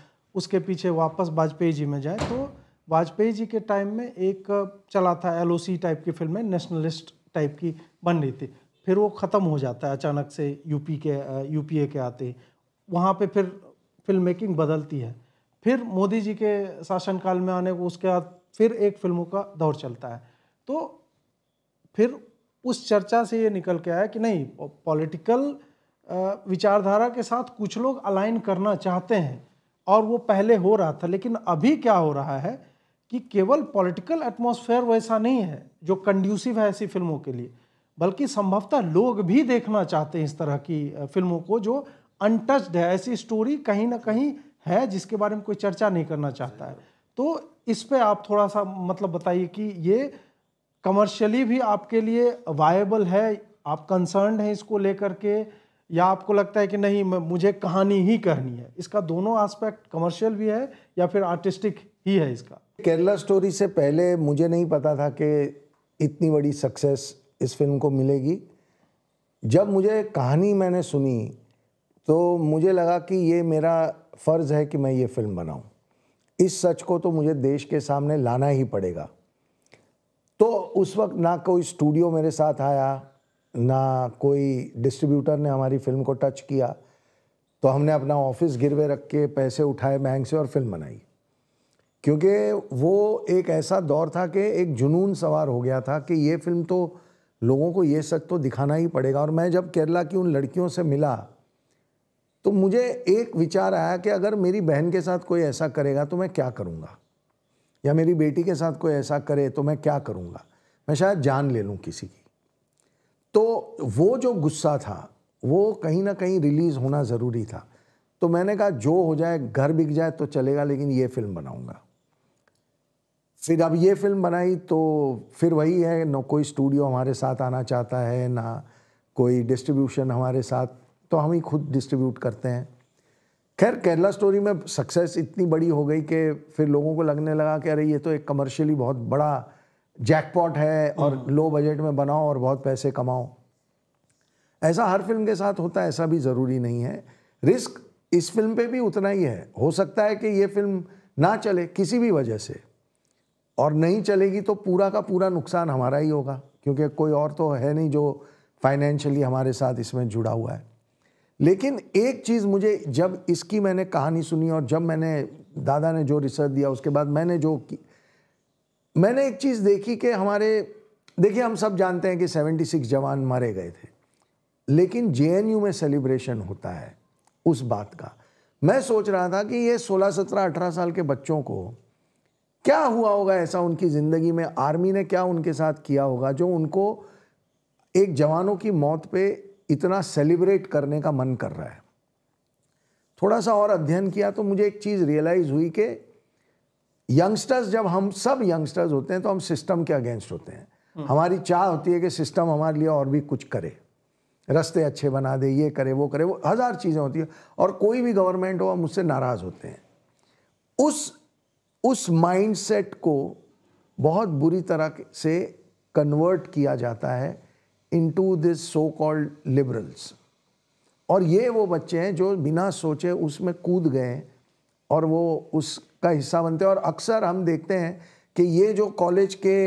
उसके पीछे वापस वाजपेयी जी में जाएं तो वाजपेयी जी के टाइम में एक चला था एलओसी टाइप की फिल्में नेशनलिस्ट टाइप की बन रही थी फिर वो ख़त्म हो जाता है अचानक से यूपी के यूपीए के आते वहाँ पे फिर फिल्म मेकिंग बदलती है फिर मोदी जी के शासनकाल में आने को उसके बाद फिर एक फिल्मों का दौर चलता है तो फिर उस चर्चा से ये निकल के आया कि नहीं पॉलिटिकल विचारधारा के साथ कुछ लोग अलाइन करना चाहते हैं और वो पहले हो रहा था लेकिन अभी क्या हो रहा है कि केवल पॉलिटिकल एटमॉस्फेयर वैसा नहीं है जो कंड्यूसिव है ऐसी फिल्मों के लिए बल्कि संभवतः लोग भी देखना चाहते हैं इस तरह की फिल्मों को जो अनटच्ड है ऐसी स्टोरी कहीं ना कहीं है जिसके बारे में कोई चर्चा नहीं करना चाहता है तो इस पर आप थोड़ा सा मतलब बताइए कि ये कमर्शियली भी आपके लिए वायबल है आप कंसर्न हैं इसको लेकर के या आपको लगता है कि नहीं मुझे कहानी ही कहनी है इसका दोनों एस्पेक्ट कमर्शियल भी है या फिर आर्टिस्टिक ही है इसका केरला स्टोरी से पहले मुझे नहीं पता था कि इतनी बड़ी सक्सेस इस फिल्म को मिलेगी जब मुझे कहानी मैंने सुनी तो मुझे लगा कि ये मेरा फ़र्ज़ है कि मैं ये फ़िल्म बनाऊं इस सच को तो मुझे देश के सामने लाना ही पड़ेगा तो उस वक्त ना कोई स्टूडियो मेरे साथ आया ना कोई डिस्ट्रीब्यूटर ने हमारी फिल्म को टच किया तो हमने अपना ऑफिस गिरवे रख के पैसे उठाए बैंक से और फिल्म बनाई क्योंकि वो एक ऐसा दौर था कि एक जुनून सवार हो गया था कि ये फिल्म तो लोगों को ये सच तो दिखाना ही पड़ेगा और मैं जब केरला की उन लड़कियों से मिला तो मुझे एक विचार आया कि अगर मेरी बहन के साथ कोई ऐसा करेगा तो मैं क्या करूँगा या मेरी बेटी के साथ कोई ऐसा करे तो मैं क्या करूँगा मैं शायद जान ले लूँ किसी की तो वो जो गुस्सा था वो कहीं ना कहीं रिलीज़ होना ज़रूरी था तो मैंने कहा जो हो जाए घर बिक जाए तो चलेगा लेकिन ये फिल्म बनाऊँगा फिर अब ये फिल्म बनाई तो फिर वही है ना कोई स्टूडियो हमारे साथ आना चाहता है ना कोई डिस्ट्रीब्यूशन हमारे साथ तो हम ही खुद डिस्ट्रीब्यूट करते हैं खैर केरला स्टोरी में सक्सेस इतनी बड़ी हो गई कि फिर लोगों को लगने लगा कि अरे ये तो एक कमर्शियली बहुत बड़ा जैकपॉट है और लो हम्म। बजट में बनाओ और बहुत पैसे कमाओ ऐसा हर फिल्म के साथ होता है ऐसा भी ज़रूरी नहीं है रिस्क इस फिल्म पे भी उतना ही है हो सकता है कि ये फिल्म ना चले किसी भी वजह से और नहीं चलेगी तो पूरा का पूरा नुकसान हमारा ही होगा क्योंकि कोई और तो है नहीं जो फाइनेंशियली हमारे साथ इसमें जुड़ा हुआ है लेकिन एक चीज़ मुझे जब इसकी मैंने कहानी सुनी और जब मैंने दादा ने जो रिसर्च दिया उसके बाद मैंने जो की मैंने एक चीज़ देखी कि हमारे देखिए हम सब जानते हैं कि 76 जवान मारे गए थे लेकिन जेएनयू में सेलिब्रेशन होता है उस बात का मैं सोच रहा था कि ये 16 17 18 साल के बच्चों को क्या हुआ होगा ऐसा उनकी ज़िंदगी में आर्मी ने क्या उनके साथ किया होगा जो उनको एक जवानों की मौत पे इतना सेलिब्रेट करने का मन कर रहा है थोड़ा सा और अध्ययन किया तो मुझे एक चीज़ रियलाइज़ हुई कि यंगस्टर्स जब हम सब यंगस्टर्स होते हैं तो हम सिस्टम के अगेंस्ट होते हैं हम्म। हमारी चाह होती है कि सिस्टम हमारे लिए और भी कुछ करे रास्ते अच्छे बना दे ये करे वो करे वो हज़ार चीज़ें होती है और कोई भी गवर्नमेंट हो हम उससे नाराज़ होते हैं उस उस माइंडसेट को बहुत बुरी तरह से कन्वर्ट किया जाता है into this so called liberals और ये वो बच्चे हैं जो बिना सोचे उसमें कूद गए और वो उसका हिस्सा बनते हैं और अक्सर हम देखते हैं कि ये जो कॉलेज के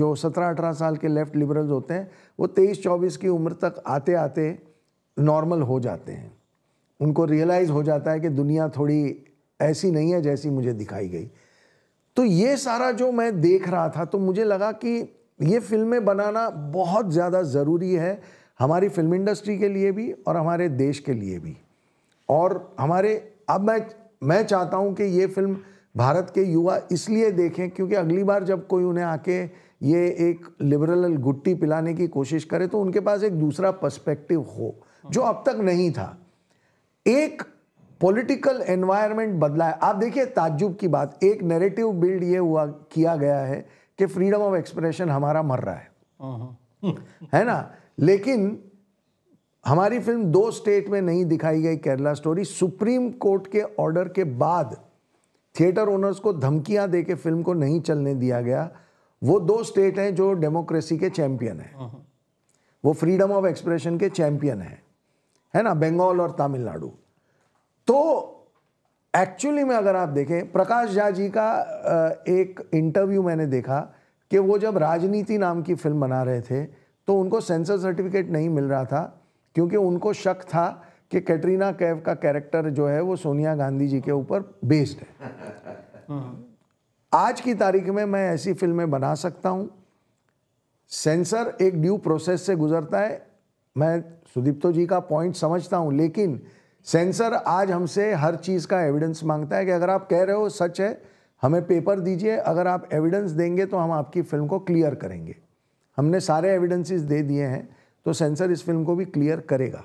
जो सत्रह अठारह साल के लेफ्ट लिबरल्स होते हैं वो तेईस चौबीस की उम्र तक आते आते नॉर्मल हो जाते हैं उनको रियलाइज़ हो जाता है कि दुनिया थोड़ी ऐसी नहीं है जैसी मुझे दिखाई गई तो ये सारा जो मैं देख रहा था तो मुझे लगा कि ये फिल्में बनाना बहुत ज़्यादा ज़रूरी है हमारी फिल्म इंडस्ट्री के लिए भी और हमारे देश के लिए भी और हमारे अब मैं मैं चाहता हूँ कि ये फिल्म भारत के युवा इसलिए देखें क्योंकि अगली बार जब कोई उन्हें आके ये एक लिबरल गुट्टी पिलाने की कोशिश करे तो उनके पास एक दूसरा पर्सपेक्टिव हो जो अब तक नहीं था एक पॉलिटिकल एनवायरनमेंट बदला है आप देखिए ताज्जुब की बात एक नैरेटिव बिल्ड ये हुआ किया गया है कि फ्रीडम ऑफ एक्सप्रेशन हमारा मर रहा है हाँ, हाँ। है ना लेकिन हमारी फिल्म दो स्टेट में नहीं दिखाई गई केरला स्टोरी सुप्रीम कोर्ट के ऑर्डर के बाद थिएटर ओनर्स को धमकियां दे के फिल्म को नहीं चलने दिया गया वो दो स्टेट हैं जो डेमोक्रेसी के चैंपियन हैं हाँ, वो फ्रीडम ऑफ एक्सप्रेशन के चैंपियन हैं है ना बंगाल और तमिलनाडु तो एक्चुअली में अगर आप देखें प्रकाश झा जी का एक इंटरव्यू मैंने देखा कि वो जब राजनीति नाम की फिल्म बना रहे थे तो उनको सेंसर सर्टिफिकेट नहीं मिल रहा था क्योंकि उनको शक था कि कैटरीना कैव का कैरेक्टर जो है वो सोनिया गांधी जी के ऊपर बेस्ड है आज की तारीख में मैं ऐसी फिल्में बना सकता हूँ सेंसर एक ड्यू प्रोसेस से गुजरता है मैं सुदीप्तो जी का पॉइंट समझता हूँ लेकिन सेंसर आज हमसे हर चीज़ का एविडेंस मांगता है कि अगर आप कह रहे हो सच है हमें पेपर दीजिए अगर आप एविडेंस देंगे तो हम आपकी फ़िल्म को क्लियर करेंगे हमने सारे एविडेंसेस दे दिए हैं तो सेंसर इस फिल्म को भी क्लियर करेगा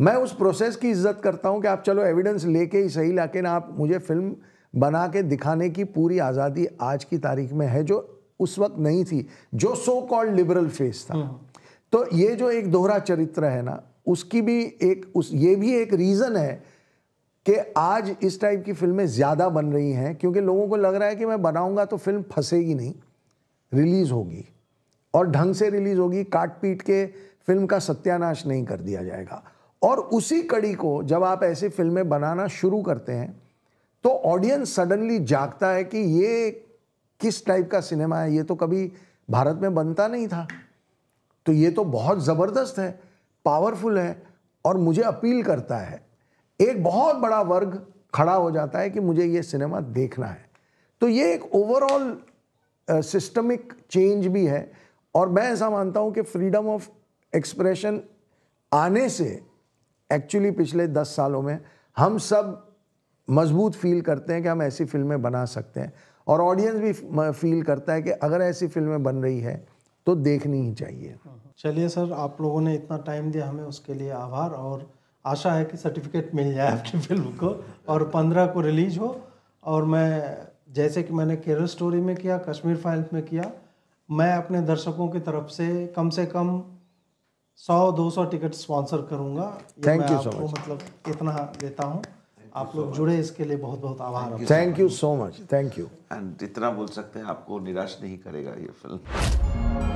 मैं उस प्रोसेस की इज्जत करता हूं कि आप चलो एविडेंस लेके ही सही ना आप मुझे फिल्म बना के दिखाने की पूरी आज़ादी आज की तारीख में है जो उस वक्त नहीं थी जो सो कॉल्ड लिबरल फेस था हम्म। तो ये जो एक दोहरा चरित्र है ना उसकी भी एक उस ये भी एक रीज़न है कि आज इस टाइप की फिल्में ज़्यादा बन रही हैं क्योंकि लोगों को लग रहा है कि मैं बनाऊंगा तो फिल्म फंसेगी नहीं रिलीज़ होगी और ढंग से रिलीज़ होगी काट पीट के फिल्म का सत्यानाश नहीं कर दिया जाएगा और उसी कड़ी को जब आप ऐसी फिल्में बनाना शुरू करते हैं तो ऑडियंस सडनली जागता है कि ये किस टाइप का सिनेमा है ये तो कभी भारत में बनता नहीं था तो ये तो बहुत ज़बरदस्त है पावरफुल है और मुझे अपील करता है एक बहुत बड़ा वर्ग खड़ा हो जाता है कि मुझे ये सिनेमा देखना है तो ये एक ओवरऑल सिस्टमिक चेंज भी है और मैं ऐसा मानता हूँ कि फ्रीडम ऑफ एक्सप्रेशन आने से एक्चुअली पिछले दस सालों में हम सब मजबूत फील करते हैं कि हम ऐसी फिल्में बना सकते हैं और ऑडियंस भी फील करता है कि अगर ऐसी फिल्में बन रही है तो देखनी ही चाहिए चलिए सर आप लोगों ने इतना टाइम दिया हमें उसके लिए आभार और आशा है कि सर्टिफिकेट मिल जाए आपकी फिल्म को और पंद्रह को रिलीज हो और मैं जैसे कि मैंने केरल स्टोरी में किया कश्मीर फाइल्स में किया मैं अपने दर्शकों की तरफ से कम से कम सौ दो सौ टिकट स्पॉन्सर करूंगा थैंक यू सो मच मतलब इतना देता हूँ आप लोग so जुड़े इसके लिए बहुत बहुत आभार thank you so much thank you and इतना बोल सकते हैं आपको निराश नहीं करेगा ये फिल्म